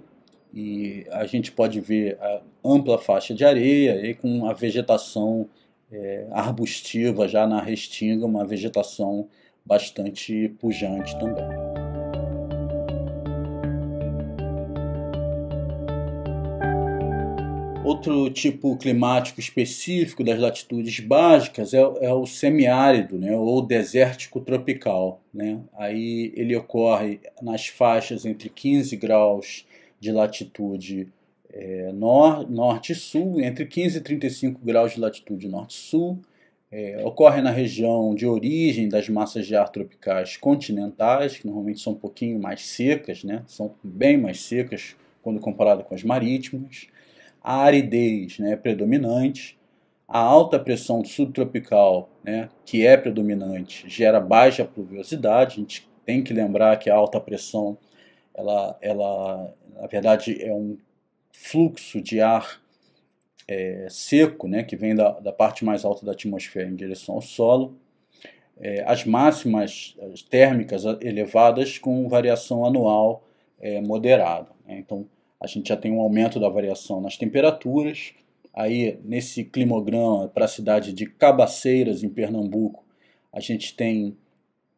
e a gente pode ver a ampla faixa de areia e com a vegetação é, arbustiva já na restinga, uma vegetação bastante pujante também. Outro tipo climático específico das latitudes básicas é, é o semiárido, né, ou desértico tropical. Né? Aí ele ocorre nas faixas entre 15 graus de latitude é, nor, norte e sul, entre 15 e 35 graus de latitude norte-sul. É, eh, ocorre na região de origem das massas de ar tropicais continentais, que normalmente são um pouquinho mais secas, né? são bem mais secas quando comparado com as marítimas a aridez né, predominante, a alta pressão subtropical, né, que é predominante, gera baixa pluviosidade. A gente tem que lembrar que a alta pressão, ela, ela na verdade, é um fluxo de ar é, seco, né, que vem da, da parte mais alta da atmosfera em direção ao solo é, as máximas térmicas elevadas com variação anual é, moderada. Né. Então, a gente já tem um aumento da variação nas temperaturas. Aí, nesse climograma para a cidade de Cabaceiras, em Pernambuco, a gente tem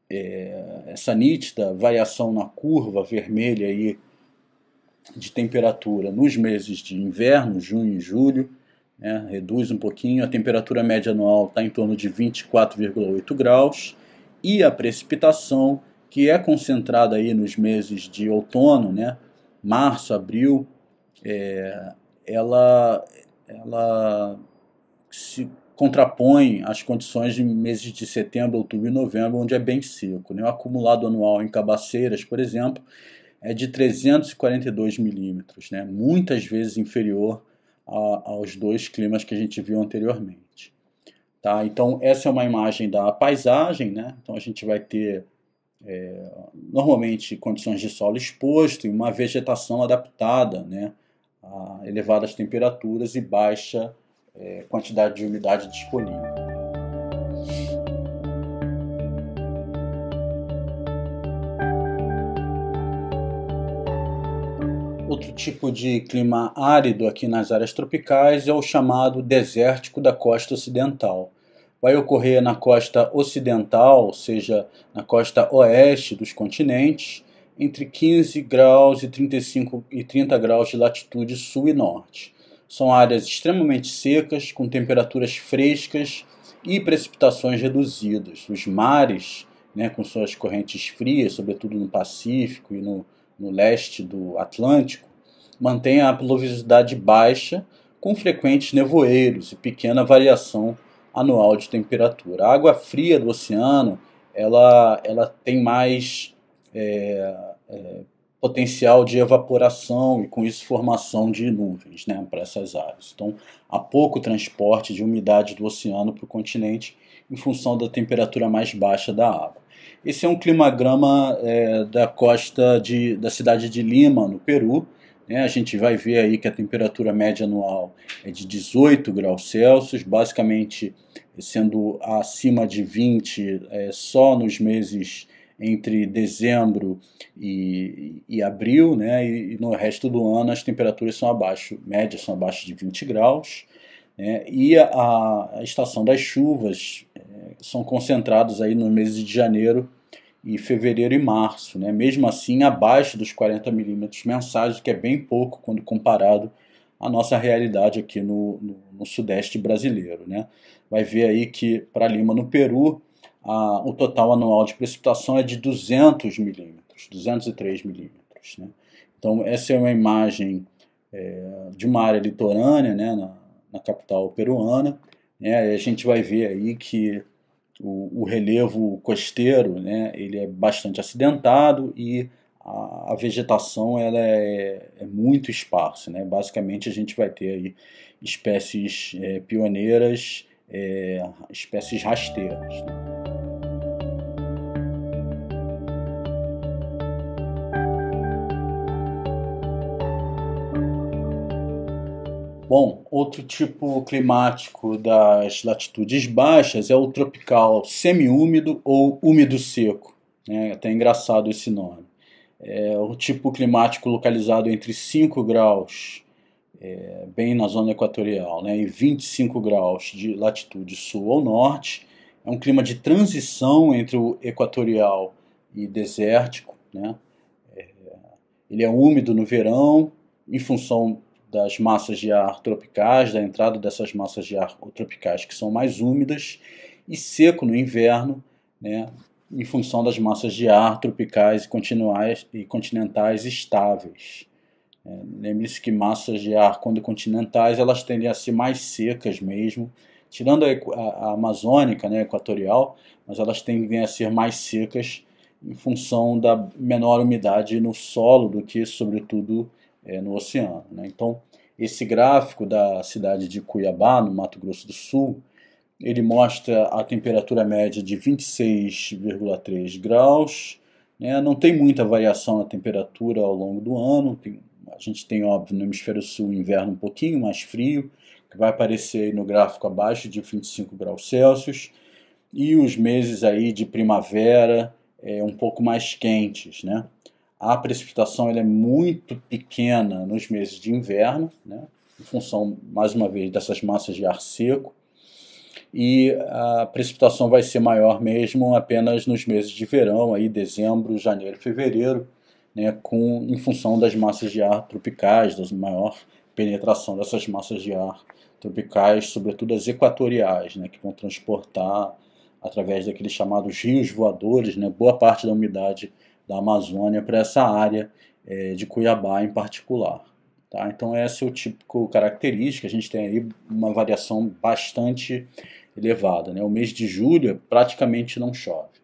é, essa nítida variação na curva vermelha aí de temperatura nos meses de inverno, junho e julho. Né, reduz um pouquinho, a temperatura média anual está em torno de 24,8 graus e a precipitação, que é concentrada aí nos meses de outono, né, março, abril, é, ela, ela se contrapõe às condições de meses de setembro, outubro e novembro, onde é bem seco. Né? O acumulado anual em cabaceiras, por exemplo, é de 342 milímetros, né? muitas vezes inferior a, aos dois climas que a gente viu anteriormente. Tá? Então, essa é uma imagem da paisagem. Né? Então, a gente vai ter é, normalmente condições de solo exposto e uma vegetação adaptada né, a elevadas temperaturas e baixa é, quantidade de umidade disponível. Outro tipo de clima árido aqui nas áreas tropicais é o chamado desértico da costa ocidental vai ocorrer na costa ocidental, ou seja, na costa oeste dos continentes, entre 15 graus e 35 e 30 graus de latitude sul e norte. São áreas extremamente secas, com temperaturas frescas e precipitações reduzidas. Os mares, né, com suas correntes frias, sobretudo no Pacífico e no, no leste do Atlântico, mantêm a pluviosidade baixa, com frequentes nevoeiros e pequena variação anual de temperatura. A água fria do oceano ela, ela tem mais é, é, potencial de evaporação e com isso formação de nuvens né, para essas áreas. Então há pouco transporte de umidade do oceano para o continente em função da temperatura mais baixa da água. Esse é um climagrama é, da costa de, da cidade de Lima, no Peru, né? A gente vai ver aí que a temperatura média anual é de 18 graus Celsius, basicamente sendo acima de 20 é, só nos meses entre dezembro e, e abril, né? E, e, no resto do ano as temperaturas são abaixo, médias são abaixo de 20 graus. Né? E a, a estação das chuvas é, são concentrados aí nos meses de janeiro e fevereiro e março, né? mesmo assim abaixo dos 40 milímetros mensais, o que é bem pouco quando comparado à nossa realidade aqui no, no, no sudeste brasileiro. Né? Vai ver aí que para Lima, no Peru, a, o total anual de precipitação é de 200 milímetros, 203 milímetros. Né? Então essa é uma imagem é, de uma área litorânea né, na, na capital peruana, né? a gente vai ver aí que o, o relevo costeiro né, ele é bastante acidentado e a, a vegetação ela é, é, muito esparsa. Né? Basicamente, a gente vai ter aí espécies é, pioneiras, é, espécies rasteiras. Né? Bom, outro tipo climático das latitudes baixas é o tropical semiúmido ou úmido seco. Né? É até engraçado esse nome. É o tipo climático localizado entre 5 graus, é, bem na zona equatorial, né, e 25 graus de latitude sul ou norte. É um clima de transição entre o equatorial e desértico. Né? É, ele é úmido no verão, em função das massas de ar tropicais, da entrada dessas massas de ar tropicais que são mais úmidas e seco no inverno, né, em função das massas de ar tropicais e continentais estáveis. É, Lembre-se que massas de ar, quando continentais, elas tendem a ser mais secas mesmo, tirando a, a, a amazônica, né, equatorial, mas elas tendem a ser mais secas em função da menor umidade no solo do que, sobretudo, é, no oceano. Né? Então, esse gráfico da cidade de Cuiabá, no Mato Grosso do Sul, ele mostra a temperatura média de 26,3 graus. Né? Não tem muita variação na temperatura ao longo do ano. Tem, a gente tem, óbvio, no hemisfério sul, inverno um pouquinho mais frio, que vai aparecer no gráfico abaixo de 25 graus Celsius. E os meses aí de primavera é, um pouco mais quentes, né? a precipitação ela é muito pequena nos meses de inverno, né? em função, mais uma vez, dessas massas de ar seco, e a precipitação vai ser maior mesmo apenas nos meses de verão, aí dezembro, janeiro, fevereiro, né, com, em função das massas de ar tropicais, da maior penetração dessas massas de ar tropicais, sobretudo as equatoriais, né, que vão transportar através daqueles chamados rios voadores, né, boa parte da umidade da Amazônia para essa área é, de Cuiabá em particular. Tá? Então essa é o típico característica, a gente tem aí uma variação bastante elevada. Né? O mês de julho praticamente não chove.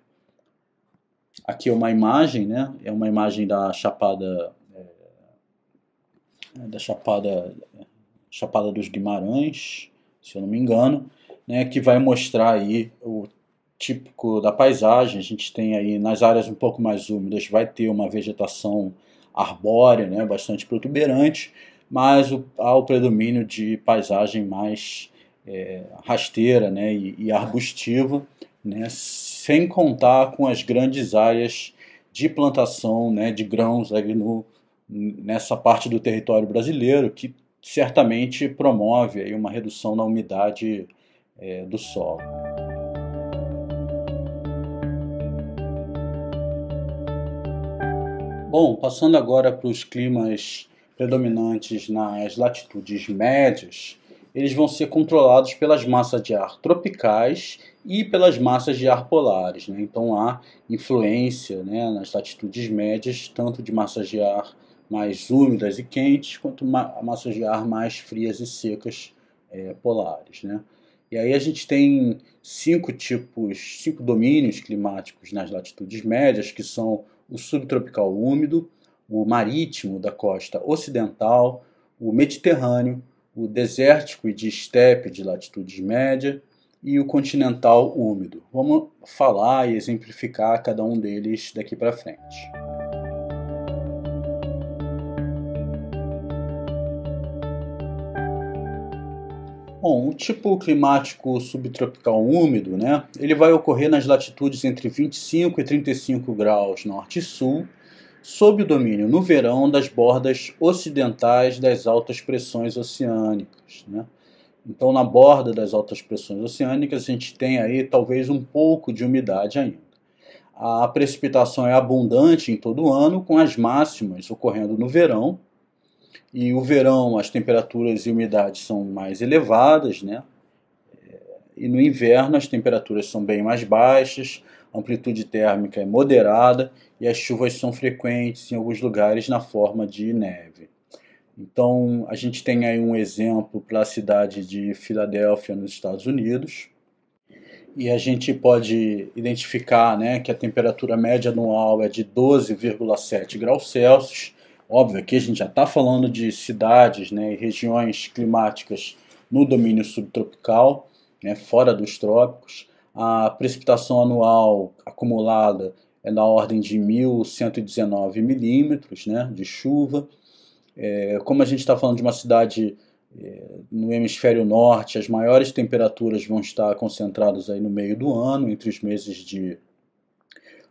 Aqui é uma imagem, né? é uma imagem da Chapada é, da Chapada Chapada dos Guimarães, se eu não me engano, né, que vai mostrar aí o típico da paisagem. A gente tem aí nas áreas um pouco mais úmidas, vai ter uma vegetação arbórea, né, bastante protuberante, mas o, há o predomínio de paisagem mais é, rasteira né, e, e arbustiva, né, sem contar com as grandes áreas de plantação né, de grãos ali no, nessa parte do território brasileiro, que certamente promove aí uma redução na umidade é, do solo. Bom, passando agora para os climas predominantes nas latitudes médias, eles vão ser controlados pelas massas de ar tropicais e pelas massas de ar polares. Né? Então há influência né, nas latitudes médias, tanto de massas de ar mais úmidas e quentes, quanto ma massas de ar mais frias e secas é, polares. Né? E aí a gente tem cinco tipos, cinco domínios climáticos nas latitudes médias, que são o subtropical úmido, o marítimo da costa ocidental, o mediterrâneo, o desértico e de estepe de latitudes média e o continental úmido. Vamos falar e exemplificar cada um deles daqui para frente. Bom, o tipo climático subtropical úmido, né, ele vai ocorrer nas latitudes entre 25 e 35 graus norte e sul, sob o domínio no verão das bordas ocidentais das altas pressões oceânicas, né? Então, na borda das altas pressões oceânicas, a gente tem aí talvez um pouco de umidade ainda. A precipitação é abundante em todo o ano, com as máximas ocorrendo no verão e o verão, as temperaturas e umidade são mais elevadas, né? E no inverno, as temperaturas são bem mais baixas, a amplitude térmica é moderada e as chuvas são frequentes em alguns lugares na forma de neve. Então, a gente tem aí um exemplo para a cidade de Filadélfia, nos Estados Unidos. E a gente pode identificar né, que a temperatura média anual é de 12,7 graus Celsius Óbvio, aqui a gente já está falando de cidades né, e regiões climáticas no domínio subtropical, né, fora dos trópicos. A precipitação anual acumulada é na ordem de 1.119 milímetros né, de chuva. É, como a gente está falando de uma cidade é, no hemisfério norte, as maiores temperaturas vão estar concentradas aí no meio do ano, entre os meses de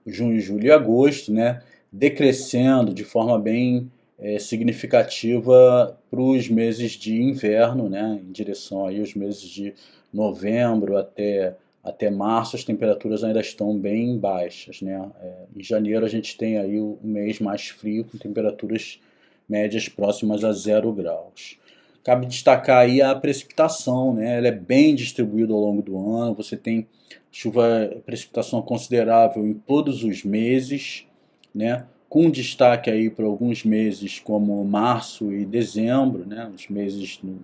junho, julho e agosto, né? decrescendo de forma bem é, significativa para os meses de inverno, né, em direção aí aos meses de novembro até, até março, as temperaturas ainda estão bem baixas. Né? É, em janeiro a gente tem aí o mês mais frio, com temperaturas médias próximas a zero graus. Cabe destacar aí a precipitação, né? ela é bem distribuída ao longo do ano, você tem chuva, precipitação considerável em todos os meses, né? com destaque aí para alguns meses como março e dezembro, né, os meses no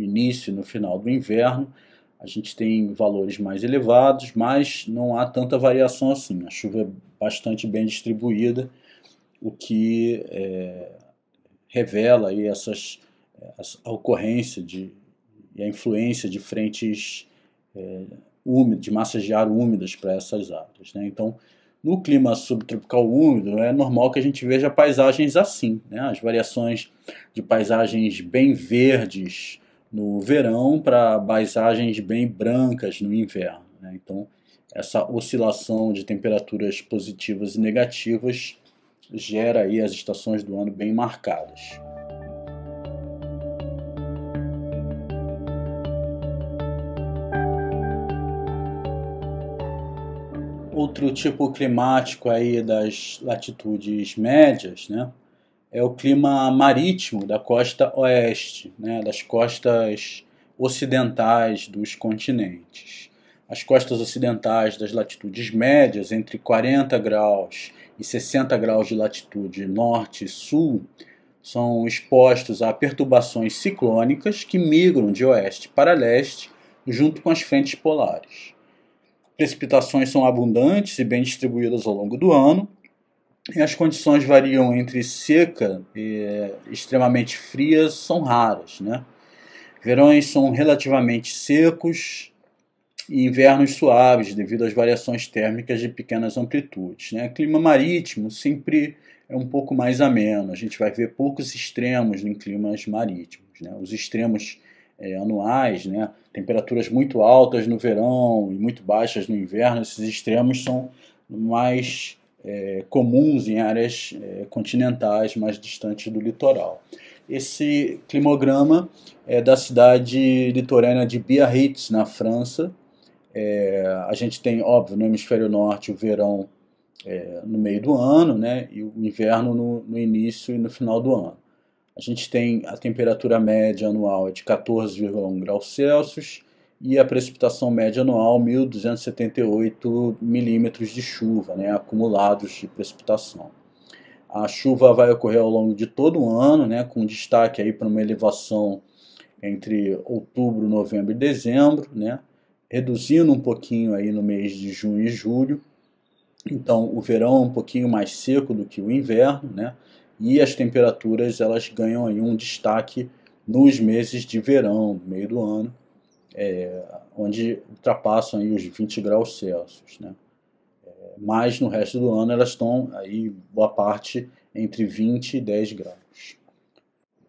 início, e no final do inverno, a gente tem valores mais elevados, mas não há tanta variação assim. A chuva é bastante bem distribuída, o que é, revela aí essas a ocorrência de e a influência de frentes é, úmidas, de massas de ar úmidas para essas áreas. Né? Então no clima subtropical úmido, é normal que a gente veja paisagens assim, né? as variações de paisagens bem verdes no verão para paisagens bem brancas no inverno. Né? Então, essa oscilação de temperaturas positivas e negativas gera aí as estações do ano bem marcadas. outro tipo climático aí das latitudes médias, né? É o clima marítimo da costa oeste, né? Das costas ocidentais dos continentes. As costas ocidentais das latitudes médias, entre 40 graus e 60 graus de latitude norte e sul, são expostos a perturbações ciclônicas que migram de oeste para leste junto com as frentes polares precipitações são abundantes e bem distribuídas ao longo do ano. E as condições variam entre seca e eh, extremamente frias, são raras. Né? Verões são relativamente secos e invernos suaves, devido às variações térmicas de pequenas amplitudes. Né? Clima marítimo sempre é um pouco mais ameno, a gente vai ver poucos extremos em climas marítimos. Né? Os extremos é, anuais, né? temperaturas muito altas no verão e muito baixas no inverno, esses extremos são mais é, comuns em áreas é, continentais mais distantes do litoral. Esse climograma é da cidade litorânea de Biarritz, na França. É, a gente tem, óbvio, no hemisfério norte o verão é, no meio do ano né, e o inverno no, no início e no final do ano. A gente tem a temperatura média anual é de 14,1 graus Celsius e a precipitação média anual 1.278 milímetros de chuva, né, acumulados de precipitação. A chuva vai ocorrer ao longo de todo o ano, né, com destaque aí para uma elevação entre outubro, novembro e dezembro, né, reduzindo um pouquinho aí no mês de junho e julho. Então, o verão é um pouquinho mais seco do que o inverno, né? e as temperaturas elas ganham aí um destaque nos meses de verão, meio do ano, é, onde ultrapassam aí os 20 graus Celsius. Né? É, mas no resto do ano elas estão aí boa parte entre 20 e 10 graus.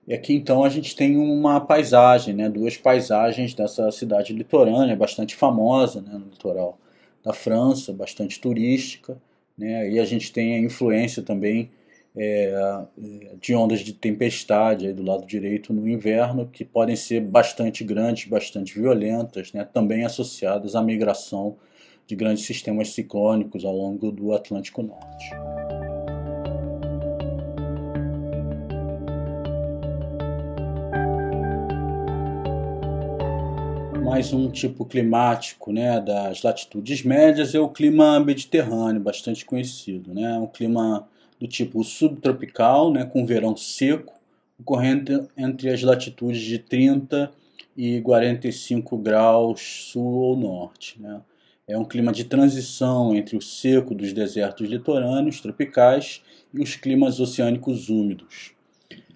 E aqui então a gente tem uma paisagem, né? duas paisagens dessa cidade litorânea, bastante famosa né? no litoral da França, bastante turística. Né? E a gente tem a influência também é, de ondas de tempestade aí do lado direito no inverno, que podem ser bastante grandes, bastante violentas, né, também associadas à migração de grandes sistemas ciclônicos ao longo do Atlântico Norte. mais um tipo climático né, das latitudes médias é o clima mediterrâneo, bastante conhecido. Né? Um clima do tipo subtropical, né, com verão seco, ocorrendo entre as latitudes de 30 e 45 graus sul ou norte. Né. É um clima de transição entre o seco dos desertos litorâneos tropicais e os climas oceânicos úmidos.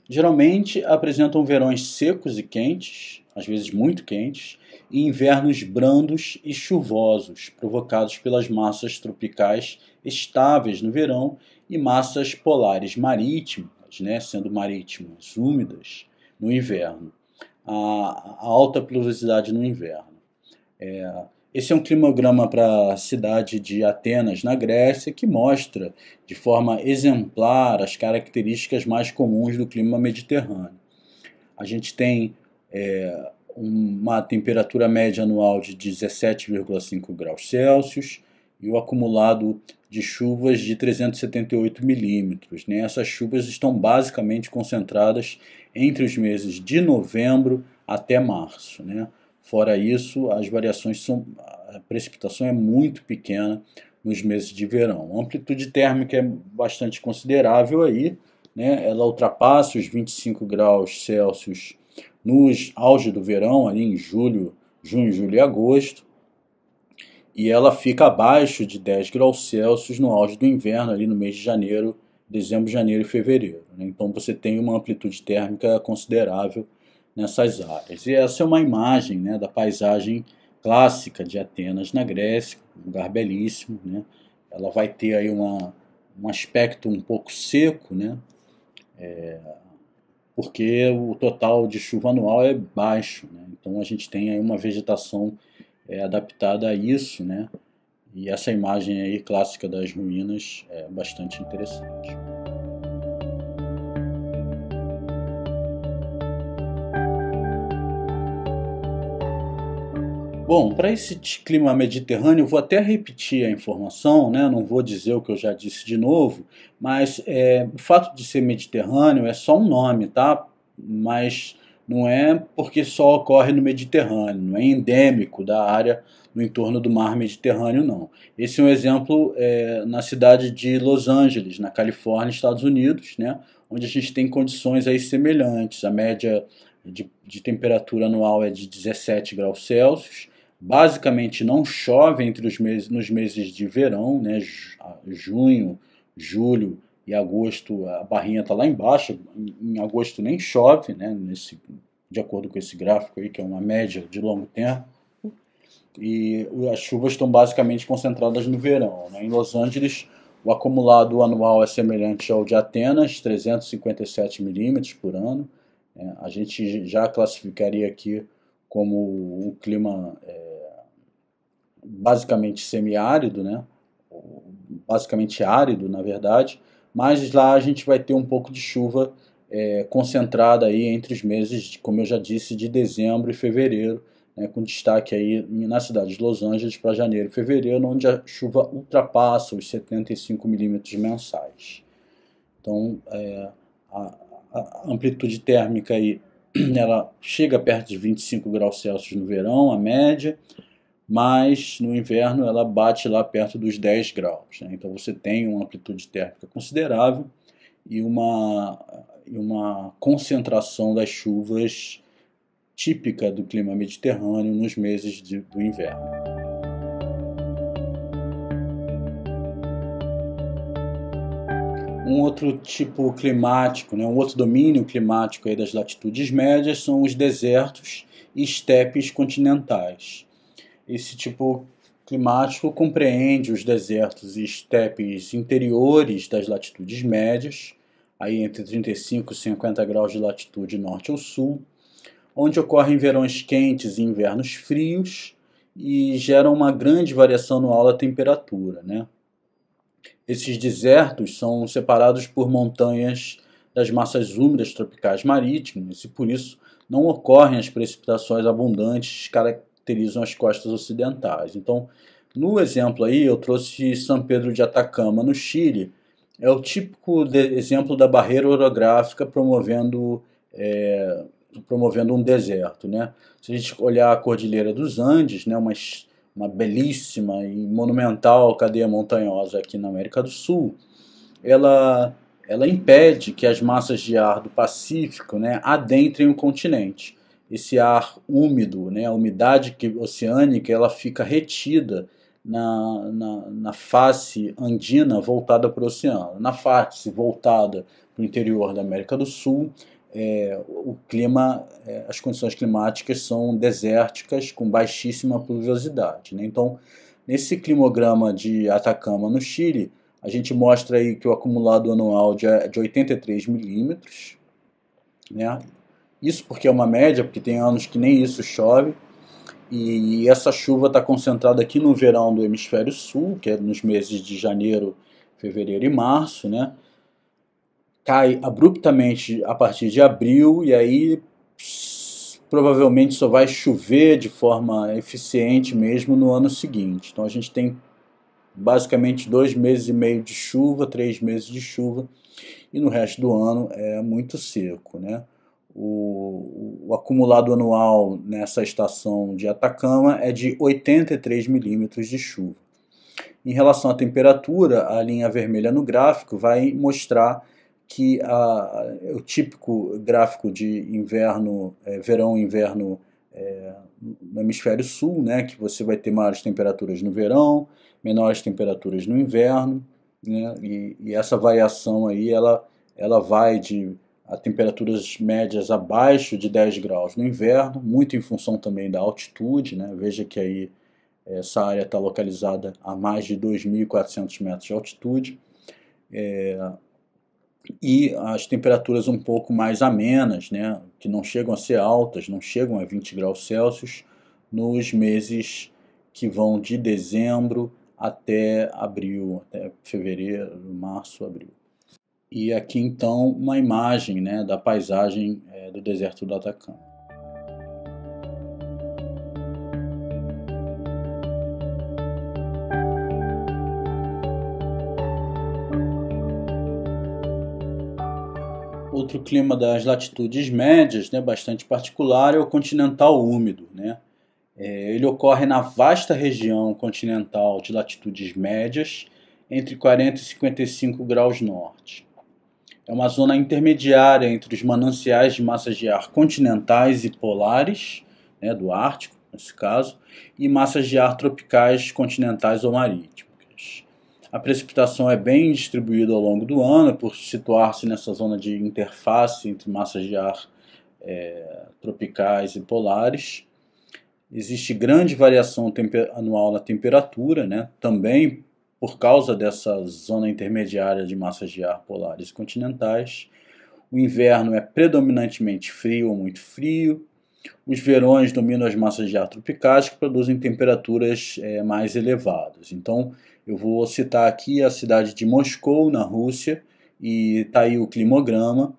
Geralmente apresentam verões secos e quentes, às vezes muito quentes, e invernos brandos e chuvosos, provocados pelas massas tropicais estáveis no verão e massas polares marítimas, né, sendo marítimas úmidas, no inverno. A, a alta pluviosidade no inverno. É, esse é um climograma para a cidade de Atenas, na Grécia, que mostra de forma exemplar as características mais comuns do clima mediterrâneo. A gente tem é, uma temperatura média anual de 17,5 graus Celsius e o acumulado de chuvas de 378 milímetros. Né? Essas chuvas estão basicamente concentradas entre os meses de novembro até março. Né? Fora isso, as variações são. a precipitação é muito pequena nos meses de verão. A amplitude térmica é bastante considerável aí, né? ela ultrapassa os 25 graus Celsius nos auge do verão, ali em julho, junho, julho e agosto, e ela fica abaixo de 10 graus Celsius no auge do inverno, ali no mês de janeiro, dezembro, janeiro e fevereiro. Né? Então você tem uma amplitude térmica considerável nessas áreas. E essa é uma imagem né, da paisagem clássica de Atenas na Grécia, um lugar belíssimo. Né? Ela vai ter aí uma, um aspecto um pouco seco, né? É, porque o total de chuva anual é baixo. Né? Então a gente tem aí uma vegetação é adaptada a isso, né? E essa imagem aí clássica das ruínas é bastante interessante. Bom, para esse clima mediterrâneo, vou até repetir a informação, né? não vou dizer o que eu já disse de novo, mas é, o fato de ser mediterrâneo é só um nome, tá? Mas não é porque só ocorre no Mediterrâneo, não é endêmico da área no entorno do mar Mediterrâneo, não. Esse é um exemplo é, na cidade de Los Angeles, na Califórnia, Estados Unidos, né, onde a gente tem condições aí semelhantes. A média de, de temperatura anual é de 17 graus Celsius. Basicamente não chove entre os meses, nos meses de verão, né, junho, julho e agosto a barrinha está lá embaixo, em, agosto nem chove, né, nesse, de acordo com esse gráfico aí, que é uma média de longo tempo, e as chuvas estão basicamente concentradas no verão. Né? Em Los Angeles, o acumulado anual é semelhante ao de Atenas, 357 milímetros por ano. É, a gente já classificaria aqui como um clima é, basicamente semiárido, né? basicamente árido, na verdade, mas lá a gente vai ter um pouco de chuva é, concentrada aí entre os meses, como eu já disse, de dezembro e fevereiro, né, com destaque aí na cidade de Los Angeles para janeiro e fevereiro, onde a chuva ultrapassa os 75 milímetros mensais. Então, é, a, a, amplitude térmica aí, ela chega perto de 25 graus Celsius no verão, a média, mas no inverno ela bate lá perto dos 10 graus. Né? Então você tem uma amplitude térmica considerável e uma, uma concentração das chuvas típica do clima mediterrâneo nos meses de, do inverno. Um outro tipo climático, né, um outro domínio climático aí das latitudes médias são os desertos e estepes continentais. Esse tipo climático compreende os desertos e estepes interiores das latitudes médias, aí entre 35 e 50 graus de latitude norte ou sul, onde ocorrem verões quentes e invernos frios e geram uma grande variação anual da temperatura. Né? Esses desertos são separados por montanhas das massas úmidas tropicais marítimas e por isso não ocorrem as precipitações abundantes caracterizam as costas ocidentais. Então, no exemplo aí, eu trouxe São Pedro de Atacama, no Chile. É o típico exemplo da barreira orográfica promovendo, é, promovendo um deserto. Né? Se a gente olhar a Cordilheira dos Andes, né, uma, uma belíssima e monumental cadeia montanhosa aqui na América do Sul, ela, ela impede que as massas de ar do Pacífico né, adentrem o continente esse ar úmido, né, a umidade que, oceânica, ela fica retida na, na, na face andina voltada para o oceano. Na face voltada para o interior da América do Sul, é, o clima, é, as condições climáticas são desérticas com baixíssima pluviosidade. Né? Então, nesse climograma de Atacama no Chile, a gente mostra aí que o acumulado anual de, é, de 83 milímetros, né? Isso porque é uma média, porque tem anos que nem isso chove. E essa chuva está concentrada aqui no verão do hemisfério sul, que é nos meses de janeiro, fevereiro e março, né? Cai abruptamente a partir de abril e aí provavelmente só vai chover de forma eficiente mesmo no ano seguinte. Então a gente tem basicamente dois meses e meio de chuva, três meses de chuva e no resto do ano é muito seco, né? O, o, acumulado anual nessa estação de Atacama é de 83 milímetros de chuva. Em relação à temperatura, a linha vermelha no gráfico vai mostrar que a, o típico gráfico de inverno, é, verão inverno é, no hemisfério sul, né, que você vai ter maiores temperaturas no verão, menores temperaturas no inverno, né, e, e essa variação aí ela, ela vai de a temperaturas médias abaixo de 10 graus no inverno, muito em função também da altitude. Né? Veja que aí essa área está localizada a mais de 2.400 metros de altitude. É, e as temperaturas um pouco mais amenas, né, que não chegam a ser altas, não chegam a 20 graus Celsius, nos meses que vão de dezembro até abril, até fevereiro, março, abril. E aqui então uma imagem né, da paisagem é, do deserto do Atacama. outro clima das latitudes médias, né, bastante particular, é o continental úmido. Né? É, ele ocorre na vasta região continental de latitudes médias, entre 40 e 55 graus norte é uma zona intermediária entre os mananciais de massas de ar continentais e polares, né, do Ártico, nesse caso, e massas de ar tropicais, continentais ou marítimas. A precipitação é bem distribuída ao longo do ano, por situar-se nessa zona de interface entre massas de ar é, tropicais e polares. Existe grande variação anual na temperatura, né, também por causa dessa zona intermediária de massas de ar polares e continentais, o inverno é predominantemente frio ou muito frio. Os verões dominam as massas de ar tropicais que produzem temperaturas é, mais elevadas. Então, eu vou citar aqui a cidade de Moscou, na Rússia, e está aí o climograma.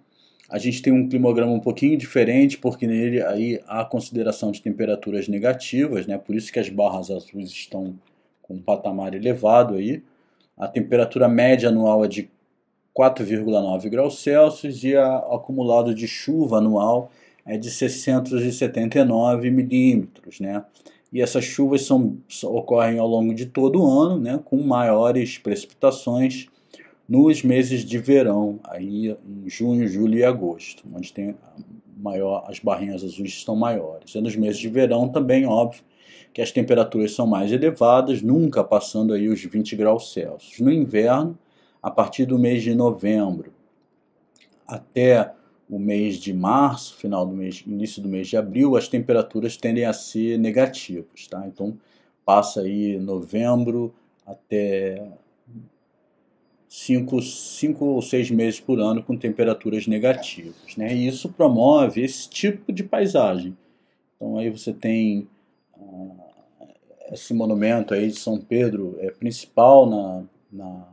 A gente tem um climograma um pouquinho diferente, porque nele aí há consideração de temperaturas negativas, né? por isso que as barras azuis estão com um patamar elevado aí. A temperatura média anual é de 4,9 graus Celsius e a acumulado de chuva anual é de 679 milímetros, né? E essas chuvas são, ocorrem ao longo de todo o ano, né? Com maiores precipitações nos meses de verão, aí em junho, julho e agosto, onde tem maior, as barrinhas azuis estão maiores. E nos meses de verão também, óbvio, que as temperaturas são mais elevadas, nunca passando aí os 20 graus Celsius. No inverno, a partir do mês de novembro até o mês de março, final do mês, início do mês de abril, as temperaturas tendem a ser negativas, tá? Então passa aí novembro até 5 ou 6 meses por ano com temperaturas negativas, né? E isso promove esse tipo de paisagem. Então aí você tem esse monumento aí de São Pedro é principal na, na,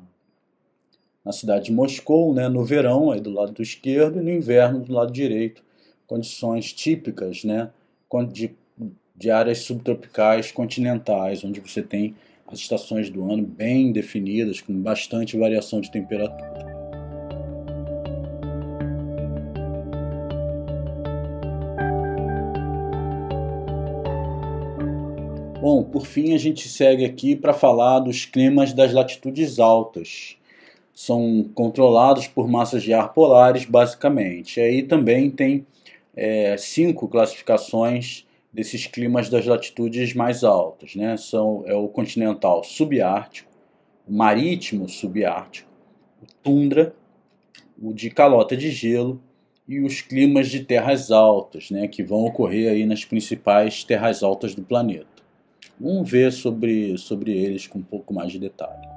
na, cidade de Moscou, né, no verão aí do lado esquerdo e no inverno do lado direito, condições típicas né, de, de áreas subtropicais continentais, onde você tem as estações do ano bem definidas, com bastante variação de temperatura. Bom, por fim a gente segue aqui para falar dos climas das latitudes altas. São controlados por massas de ar polares, basicamente. Aí também tem é, cinco classificações desses climas das latitudes mais altas, né? São é o continental subártico, o marítimo subártico, o tundra, o de calota de gelo e os climas de terras altas, né? Que vão ocorrer aí nas principais terras altas do planeta. Vamos ver sobre, sobre eles com um pouco mais de detalhe.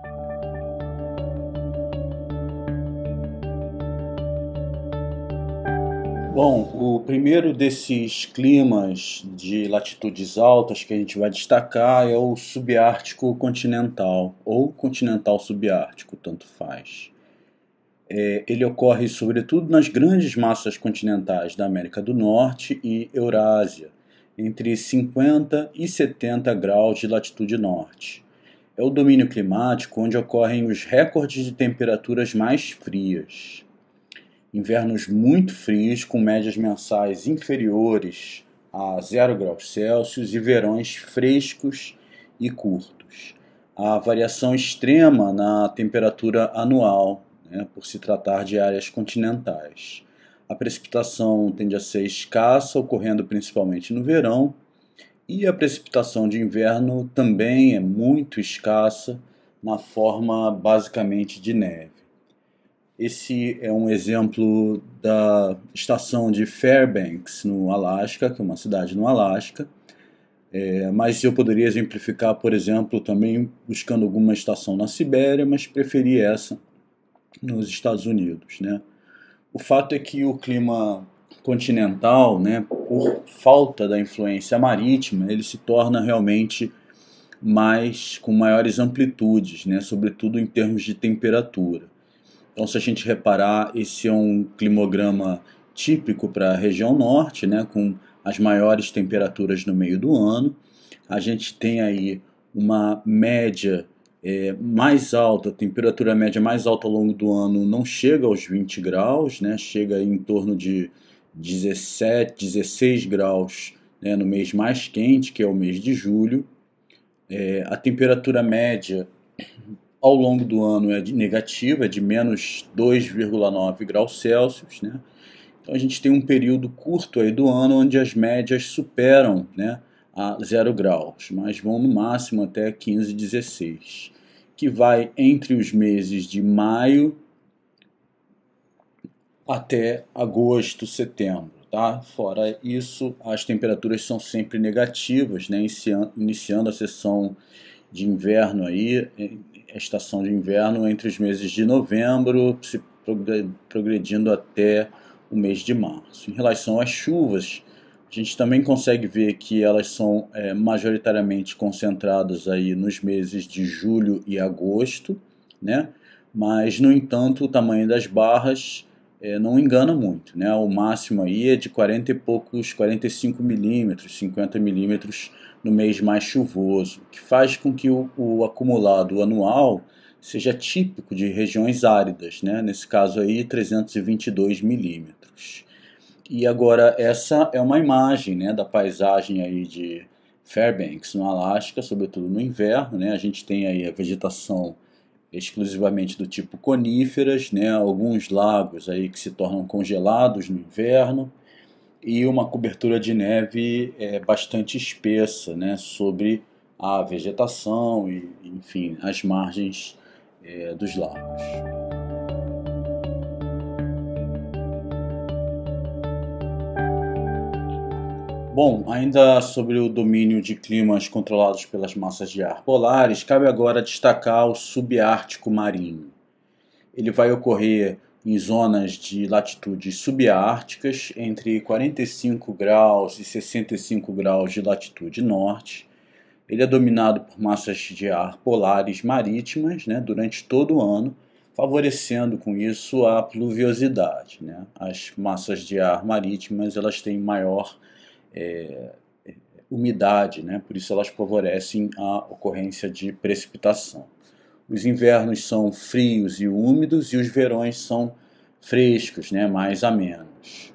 Bom, o primeiro desses climas de latitudes altas que a gente vai destacar é o subártico continental, ou continental subártico, tanto faz. É, ele ocorre sobretudo nas grandes massas continentais da América do Norte e Eurásia entre 50 e 70 graus de latitude norte. É o domínio climático onde ocorrem os recordes de temperaturas mais frias. Invernos muito frios, com médias mensais inferiores a 0 graus Celsius e verões frescos e curtos. A variação extrema na temperatura anual, né, por se tratar de áreas continentais. A precipitação tende a ser escassa, ocorrendo principalmente no verão, e a precipitação de inverno também é muito escassa, na forma basicamente de neve. Esse é um exemplo da estação de Fairbanks, no Alasca, que é uma cidade no Alasca. É, mas eu poderia exemplificar, por exemplo, também buscando alguma estação na Sibéria, mas preferi essa nos Estados Unidos. Né? O fato é que o clima continental, né, por falta da influência marítima, ele se torna realmente mais com maiores amplitudes, né, sobretudo em termos de temperatura. Então, se a gente reparar, esse é um climograma típico para a região norte, né, com as maiores temperaturas no meio do ano. A gente tem aí uma média é, mais alta, a temperatura média mais alta ao longo do ano não chega aos 20 graus, né? chega em torno de 17, 16 graus né? no mês mais quente, que é o mês de julho. É, a temperatura média ao longo do ano é negativa, é de menos 2,9 graus Celsius. Né? Então a gente tem um período curto aí do ano onde as médias superam né, a 0 graus, mas vão no máximo até 15, 16 que vai entre os meses de maio até agosto, setembro. Tá? Fora isso, as temperaturas são sempre negativas, né? iniciando a sessão de inverno aí, a estação de inverno entre os meses de novembro, se progredindo até o mês de março. Em relação às chuvas, gente também consegue ver que elas são é, majoritariamente concentradas aí nos meses de julho e agosto, né? mas no entanto o tamanho das barras é, não engana muito, né? O máximo aí é de 40 e poucos, 45 milímetros, 50 milímetros no mês mais chuvoso, que faz com que o, o, acumulado anual seja típico de regiões áridas, né? Nesse caso aí 322 milímetros. E agora essa é uma imagem né, da paisagem aí de Fairbanks, no Alasca, sobretudo no inverno. Né? A gente tem aí a vegetação exclusivamente do tipo coníferas, né? alguns lagos aí que se tornam congelados no inverno e uma cobertura de neve é, bastante espessa né? sobre a vegetação e, enfim, as margens é, dos lagos. Bom, ainda sobre o domínio de climas controlados pelas massas de ar polares, cabe agora destacar o subártico marinho. Ele vai ocorrer em zonas de latitudes subárticas entre 45 graus e 65 graus de latitude norte. Ele é dominado por massas de ar polares marítimas né, durante todo o ano, favorecendo com isso a pluviosidade. Né? As massas de ar marítimas elas têm maior é, umidade, né? por isso elas favorecem a ocorrência de precipitação. Os invernos são frios e úmidos e os verões são frescos, né? mais amenos.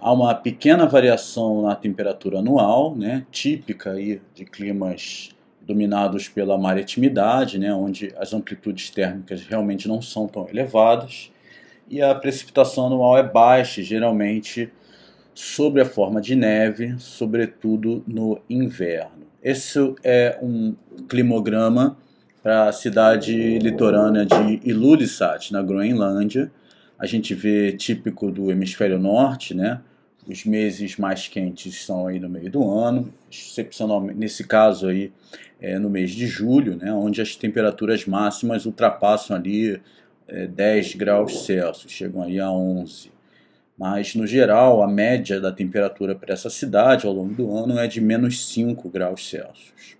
Há uma pequena variação na temperatura anual, né? típica aí de climas dominados pela maritimidade, né? onde as amplitudes térmicas realmente não são tão elevadas, e a precipitação anual é baixa, geralmente sobre a forma de neve, sobretudo no inverno. Esse é um climograma para a cidade litorânea de Ilulissat, na Groenlândia. A gente vê típico do hemisfério norte, né? Os meses mais quentes são aí no meio do ano, excepcionalmente nesse caso aí é no mês de julho, né? Onde as temperaturas máximas ultrapassam ali é, 10 graus Celsius, chegam aí a 11 mas no geral a média da temperatura para essa cidade ao longo do ano é de menos 5 graus Celsius.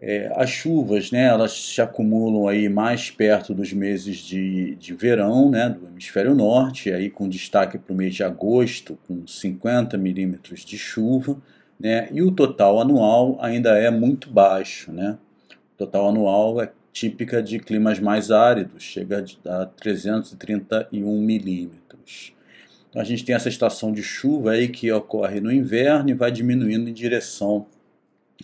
É, as chuvas, né, elas se acumulam aí mais perto dos meses de, de verão, né, do hemisfério norte, aí com destaque para o mês de agosto, com 50 milímetros de chuva, né, e o total anual ainda é muito baixo, né, o total anual é típica de climas mais áridos, chega a 331 milímetros. Então a gente tem essa estação de chuva aí que ocorre no inverno e vai diminuindo em direção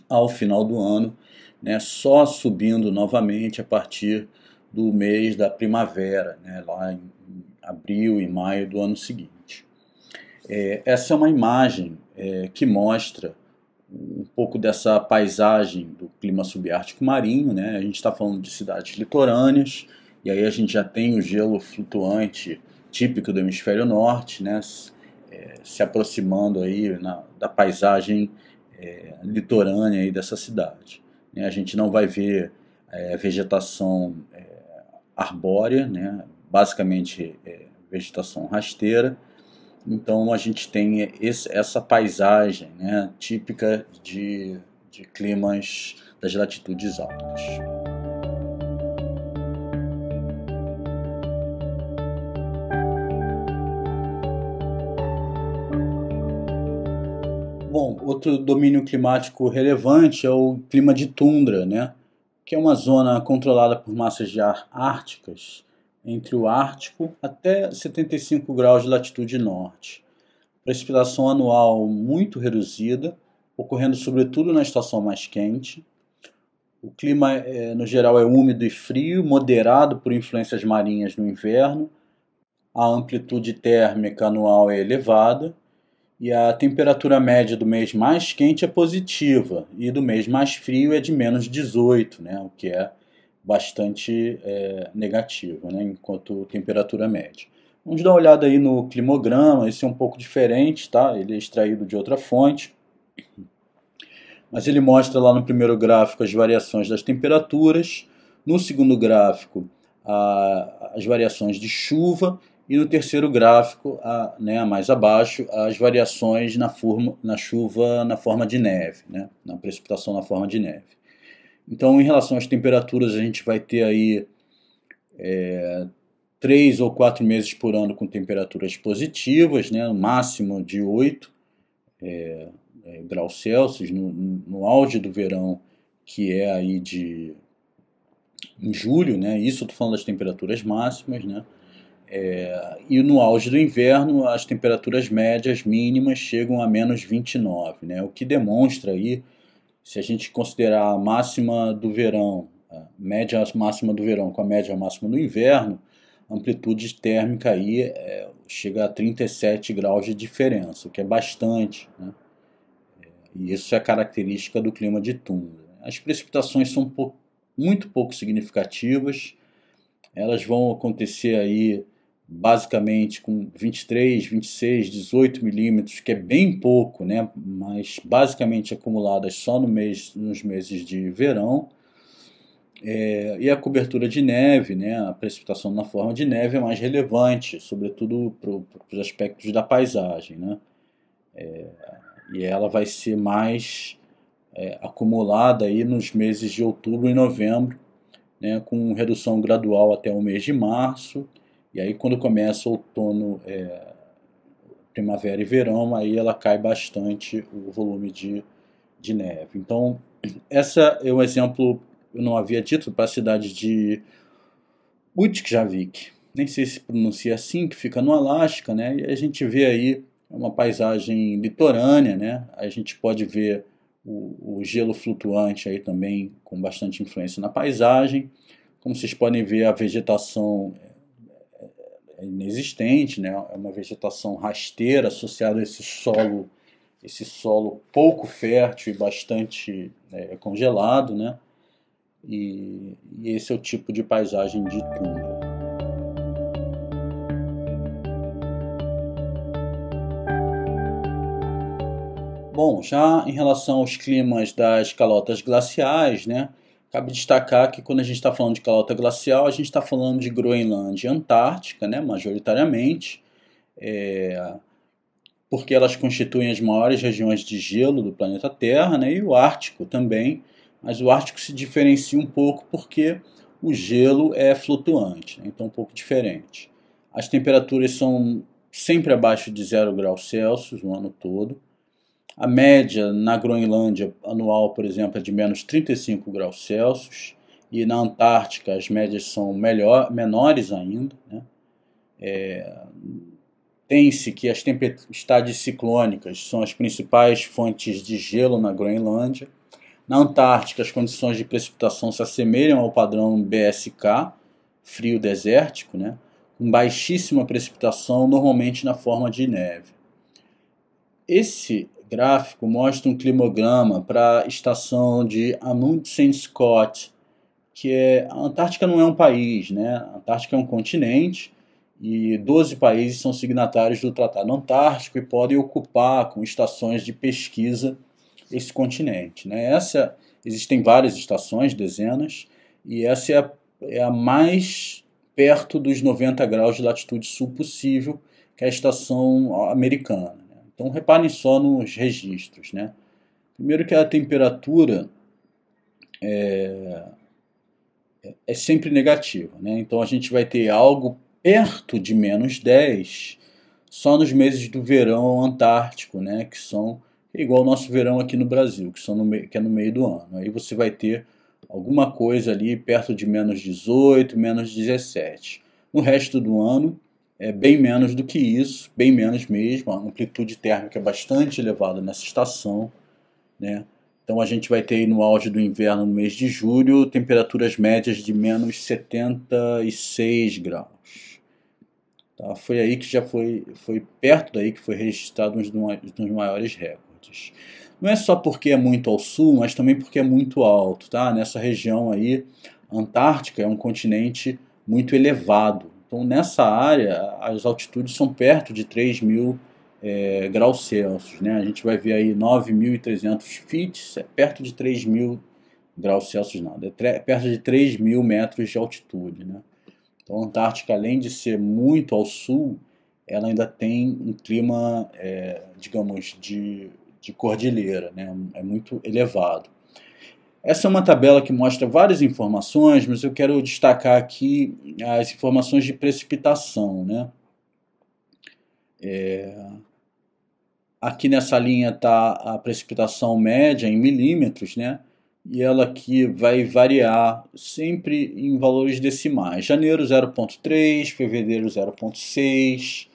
ao final do ano, né, só subindo novamente a partir do mês da primavera, né, lá em abril e maio do ano seguinte. É, essa é uma imagem é, que mostra um pouco dessa paisagem do clima subártico marinho. Né? A gente está falando de cidades litorâneas, e aí a gente já tem o gelo flutuante típico do hemisfério norte, né, é, se aproximando aí na, da paisagem é, litorânea aí dessa cidade. Né, a gente não vai ver é, vegetação é, arbórea, né, basicamente é, vegetação rasteira. Então a gente tem esse, essa paisagem né, típica de, de climas das latitudes altas. Bom, outro domínio climático relevante é o clima de tundra, né? que é uma zona controlada por massas de ar árticas, entre o Ártico até 75 graus de latitude norte. Precipitação anual muito reduzida, ocorrendo sobretudo na estação mais quente. O clima, é, no geral, é úmido e frio, moderado por influências marinhas no inverno. A amplitude térmica anual é elevada e a temperatura média do mês mais quente é positiva e do mês mais frio é de menos 18, né, o que é bastante é, negativo, né, enquanto temperatura média. Vamos dar uma olhada aí no climograma, esse é um pouco diferente, tá? Ele é extraído de outra fonte, mas ele mostra lá no primeiro gráfico as variações das temperaturas, no segundo gráfico a, as variações de chuva e no terceiro gráfico, a, né, mais abaixo, as variações na, forma, na chuva na forma de neve, né, na precipitação na forma de neve. Então, em relação às temperaturas, a gente vai ter aí é, três ou quatro meses por ano com temperaturas positivas, né, no máximo de 8 é, é, graus Celsius, no, no auge do verão, que é aí de em julho, né, isso eu estou falando das temperaturas máximas, né, é, e no auge do inverno, as temperaturas médias mínimas chegam a menos 29, né? o que demonstra aí, se a gente considerar a máxima do verão, a média máxima do verão com a média máxima do inverno, a amplitude térmica aí é, chega a 37 graus de diferença, o que é bastante. Né? É, e isso é característica do clima de tundra. As precipitações são pou, muito pouco significativas, elas vão acontecer aí basicamente com 23, 26, 18 milímetros, que é bem pouco, né? mas basicamente acumuladas só no mês, nos meses de verão. É, e a cobertura de neve, né, a precipitação na forma de neve é mais relevante, sobretudo para os aspectos da paisagem. Né? É, e ela vai ser mais é, acumulada aí nos meses de outubro e novembro, né, com redução gradual até o mês de março, e aí quando começa outono, é, primavera e verão, aí ela cai bastante o volume de, de neve. Então, essa é um exemplo, eu não havia dito, para a cidade de Utqiagvik. Nem sei se pronuncia assim, que fica no Alasca, né? E a gente vê aí uma paisagem litorânea, né? A gente pode ver o, o gelo flutuante aí também com bastante influência na paisagem. Como vocês podem ver, a vegetação inexistente, né? é uma vegetação rasteira associada a esse solo, esse solo pouco fértil e bastante é, congelado, né? E, e, esse é o tipo de paisagem de tundra. Bom, já em relação aos climas das calotas glaciais, né? Cabe destacar que quando a gente está falando de calota glacial, a gente está falando de Groenlândia e Antártica, né, majoritariamente, é, porque elas constituem as maiores regiões de gelo do planeta Terra, né, e o Ártico também, mas o Ártico se diferencia um pouco porque o gelo é flutuante, né, então um pouco diferente. As temperaturas são sempre abaixo de 0 graus Celsius o ano todo, a média na Groenlândia anual, por exemplo, é de menos 35 graus Celsius e na Antártica as médias são melhor, menores ainda. Né? É, Tem-se que as tempestades ciclônicas são as principais fontes de gelo na Groenlândia. Na Antártica, as condições de precipitação se assemelham ao padrão BSK, frio desértico, né? com baixíssima precipitação, normalmente na forma de neve. Esse gráfico mostra um climograma para a estação de Amundsen Scott, que é a Antártica não é um país, né? A Antártica é um continente e 12 países são signatários do Tratado Antártico e podem ocupar com estações de pesquisa esse continente, né? Essa existem várias estações, dezenas, e essa é a, é a mais perto dos 90 graus de latitude sul possível, que é a estação americana. Então reparem só nos registros. Né? Primeiro que a temperatura é, é, é sempre negativa. Né? Então a gente vai ter algo perto de menos 10 só nos meses do verão antártico, né? que são igual ao nosso verão aqui no Brasil, que, são no meio, que é no meio do ano. Aí você vai ter alguma coisa ali perto de menos 18, menos 17. No resto do ano é bem menos do que isso, bem menos mesmo. A amplitude térmica é bastante elevada nessa estação, né? Então a gente vai ter aí no auge do inverno no mês de julho temperaturas médias de menos 76 graus. Tá? Foi aí que já foi, foi perto daí que foi registrado um dos maiores recordes. Não é só porque é muito ao sul, mas também porque é muito alto. Tá? Nessa região aí, a Antártica é um continente muito elevado. Então, nessa área, as altitudes são perto de 3 mil é, graus Celsius. Né? A gente vai ver aí 9.300 feet, é perto de 3 mil graus Celsius, nada, é perto de 3 mil metros de altitude. Né? Então, a Antártica, além de ser muito ao sul, ela ainda tem um clima, é, digamos, de, de cordilheira, né? é muito elevado. Essa é uma tabela que mostra várias informações, mas eu quero destacar aqui as informações de precipitação. Né? É... Aqui nessa linha está a precipitação média em milímetros, né? e ela aqui vai variar sempre em valores decimais. Janeiro 0,3, fevereiro 0,6,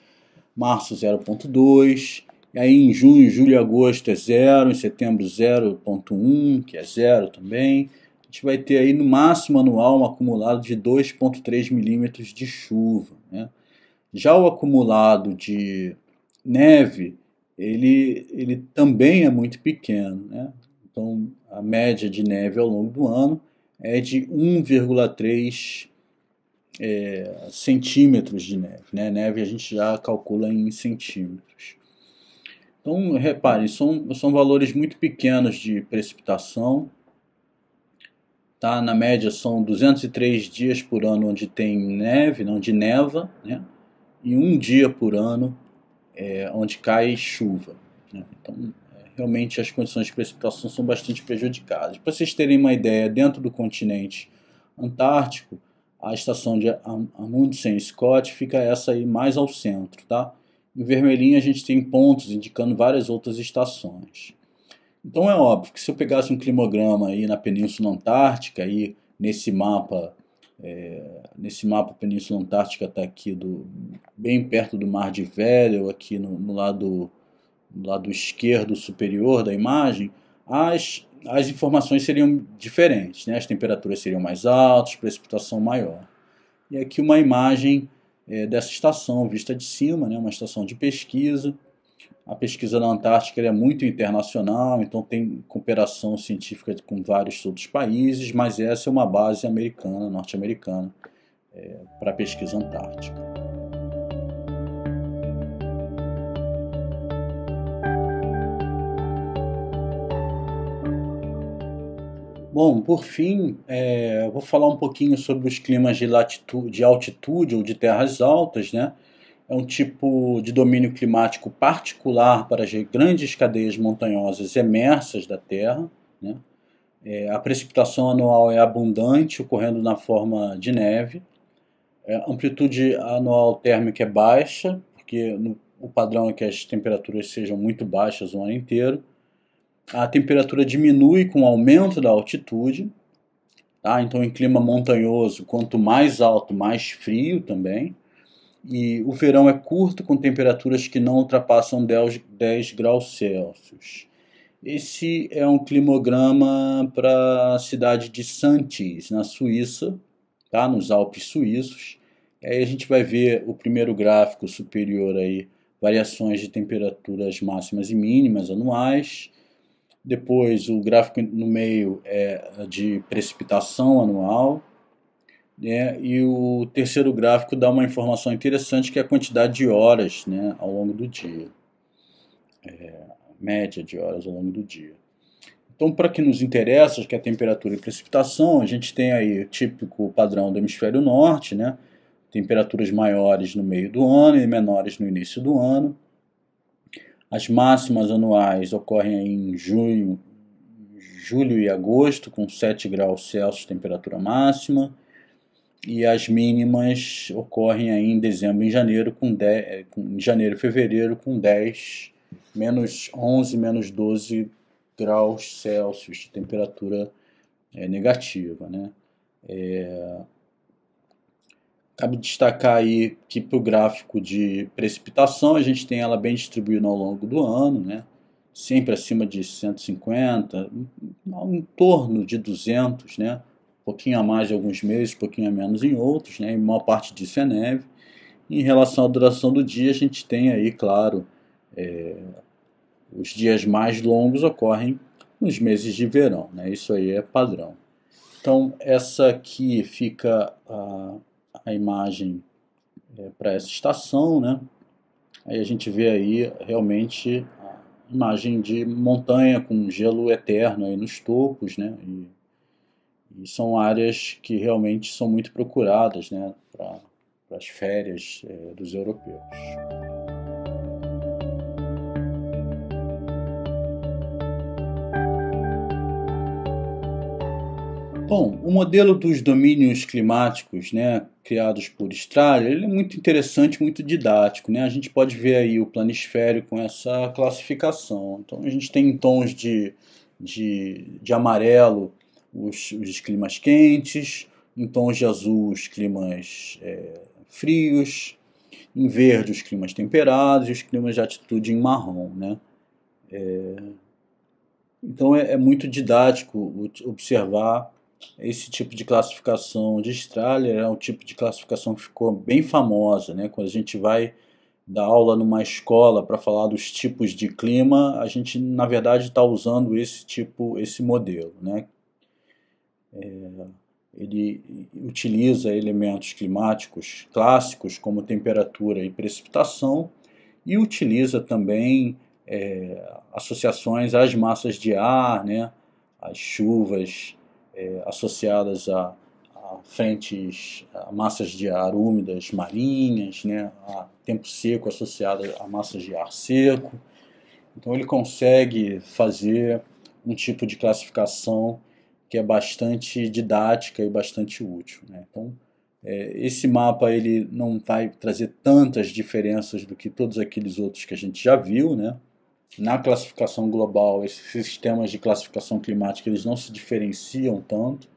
março 0,2. Aí em junho, julho e agosto é zero, em setembro 0,1, que é zero também. A gente vai ter aí no máximo anual um acumulado de 2,3 milímetros de chuva. Né? Já o acumulado de neve, ele, ele também é muito pequeno. Né? Então a média de neve ao longo do ano é de 1,3 é, centímetros de neve. Né? Neve a gente já calcula em centímetros. Então, repare, são, são valores muito pequenos de precipitação. Tá? Na média são 203 dias por ano onde tem neve, né? onde neva, né? e um dia por ano é, onde cai chuva. Né? Então, é, realmente as condições de precipitação são bastante prejudicadas. Para vocês terem uma ideia, dentro do continente antártico, a estação de Amundsen Scott fica essa aí mais ao centro, tá? Em vermelhinho a gente tem pontos indicando várias outras estações. Então é óbvio que se eu pegasse um climograma aí na Península Antártica, aí nesse mapa, é, nesse mapa Península Antártica está aqui do, bem perto do Mar de Velho, aqui no, no lado, lado esquerdo superior da imagem, as, as informações seriam diferentes, né? as temperaturas seriam mais altas, precipitação maior. E aqui uma imagem é, dessa estação vista de cima, né, uma estação de pesquisa. A pesquisa na Antártica é muito internacional, então tem cooperação científica com vários outros países, mas essa é uma base americana, norte-americana, é, para a pesquisa antártica. Bom, por fim, é, eu vou falar um pouquinho sobre os climas de, latitude, de altitude ou de terras altas, né? é um tipo de domínio climático particular para as grandes cadeias montanhosas emersas da Terra. Né? É, a precipitação anual é abundante, ocorrendo na forma de neve. É, a amplitude anual térmica é baixa, porque no, o padrão é que as temperaturas sejam muito baixas o ano inteiro a temperatura diminui com o aumento da altitude. Tá? Então, em clima montanhoso, quanto mais alto, mais frio também. E o verão é curto, com temperaturas que não ultrapassam 10, 10 graus Celsius. Esse é um climograma para a cidade de Santis, na Suíça, tá? nos Alpes suíços. Aí a gente vai ver o primeiro gráfico superior aí, variações de temperaturas máximas e mínimas anuais. Depois, o gráfico no meio é de precipitação anual. Né? E o terceiro gráfico dá uma informação interessante, que é a quantidade de horas né, ao longo do dia. É, média de horas ao longo do dia. Então, para que nos interessa, que é a temperatura e precipitação, a gente tem aí o típico padrão do hemisfério norte, né? temperaturas maiores no meio do ano e menores no início do ano. As máximas anuais ocorrem em junho, julho e agosto, com 7 graus Celsius temperatura máxima, e as mínimas ocorrem aí em dezembro e janeiro, com 10, eh, em janeiro e fevereiro, com 10, menos 11, menos 12 graus Celsius de temperatura é, negativa. Né? É, Cabe destacar aí que para o gráfico de precipitação, a gente tem ela bem distribuída ao longo do ano, né? sempre acima de 150, em torno de 200, né? pouquinho a mais em alguns meses, pouquinho a menos em outros, né? e maior parte disso é neve. Em relação à duração do dia, a gente tem aí, claro, é, os dias mais longos ocorrem nos meses de verão, né? isso aí é padrão. Então, essa aqui fica... a a imagem é, para essa estação, né? Aí a gente vê aí realmente a imagem de montanha com gelo eterno aí nos topos, né? E, e são áreas que realmente são muito procuradas, né? Para as férias é, dos europeus. Bom, o modelo dos domínios climáticos, né, criados por Strahler, ele é muito interessante, muito didático, né? A gente pode ver aí o planisfério com essa classificação. Então a gente tem em tons de, de, de amarelo os, os climas quentes, em tons de azul os climas é, frios, em verde os climas temperados e os climas de atitude em marrom, né? É, então é, é muito didático observar esse tipo de classificação de Strahler é um tipo de classificação que ficou bem famosa, né? Quando a gente vai dar aula numa escola para falar dos tipos de clima, a gente na verdade está usando esse tipo, esse modelo, né? É, ele utiliza elementos climáticos clássicos como temperatura e precipitação e utiliza também é, associações às massas de ar, né? As chuvas é, associadas a, a, frentes, a massas de ar úmidas marinhas, né, a tempo seco associado a massas de ar seco. Então ele consegue fazer um tipo de classificação que é bastante didática e bastante útil. Né? Então é, esse mapa ele não vai trazer tantas diferenças do que todos aqueles outros que a gente já viu, né? na classificação global, esses sistemas de classificação climática eles não se diferenciam tanto,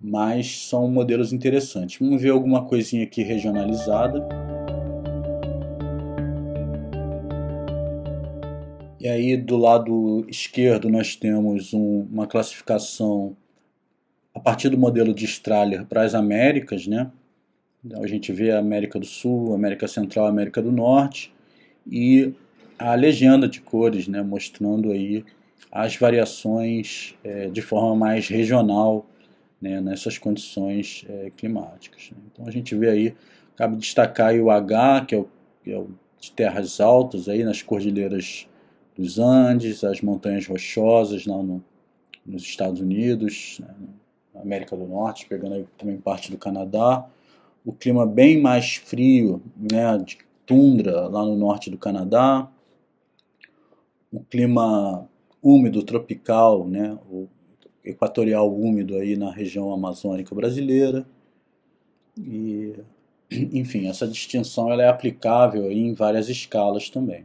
mas são modelos interessantes. Vamos ver alguma coisinha aqui regionalizada. E aí do lado esquerdo nós temos um, uma classificação a partir do modelo de Strahler para as Américas, né? Então, a gente vê a América do Sul, América Central, América do Norte e a legenda de cores, né, mostrando aí as variações é, de forma mais regional né, nessas condições é, climáticas. Né. Então a gente vê aí, cabe destacar o H, que é o, que é o de terras altas aí nas cordilheiras dos Andes, as montanhas rochosas lá no, nos Estados Unidos, né, na América do Norte, pegando aí também parte do Canadá, o clima bem mais frio, né, de tundra lá no norte do Canadá, o clima úmido tropical, né, o equatorial úmido aí na região amazônica brasileira. E, enfim, essa distinção ela é aplicável em várias escalas também.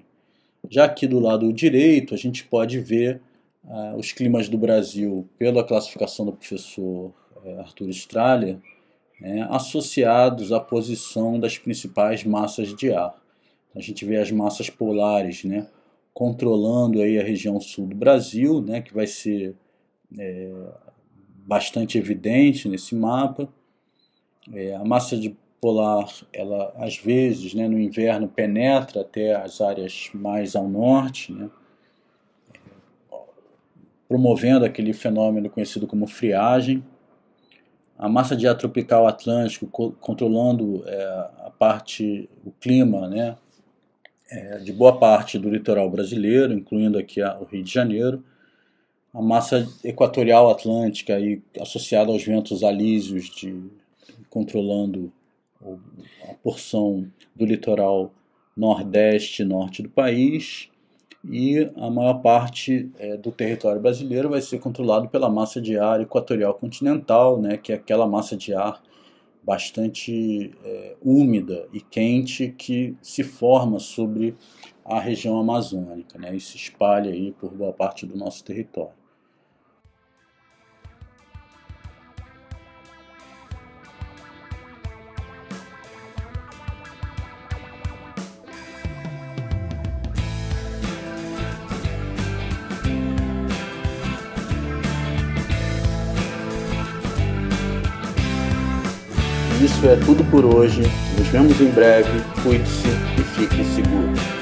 Já aqui do lado direito, a gente pode ver ah, os climas do Brasil pela classificação do professor eh, Arthur Strahler, né, associados à posição das principais massas de ar. Então, a gente vê as massas polares, né, controlando aí a região sul do Brasil, né, que vai ser é, bastante evidente nesse mapa. É, a massa de polar, ela às vezes, né, no inverno, penetra até as áreas mais ao norte, né, promovendo aquele fenômeno conhecido como friagem. A massa de ar tropical atlântico co controlando é, a parte, o clima, né, é, de boa parte do litoral brasileiro, incluindo aqui a, o Rio de Janeiro. A massa equatorial atlântica e associada aos ventos alísios de, controlando a porção do litoral nordeste e norte do país e a maior parte é, do território brasileiro vai ser controlado pela massa de ar equatorial continental, né, que é aquela massa de ar bastante é, úmida e quente que se forma sobre a região amazônica né, e se espalha aí por boa parte do nosso território. é tudo por hoje. Nos vemos em breve. Cuide-se e fique seguro.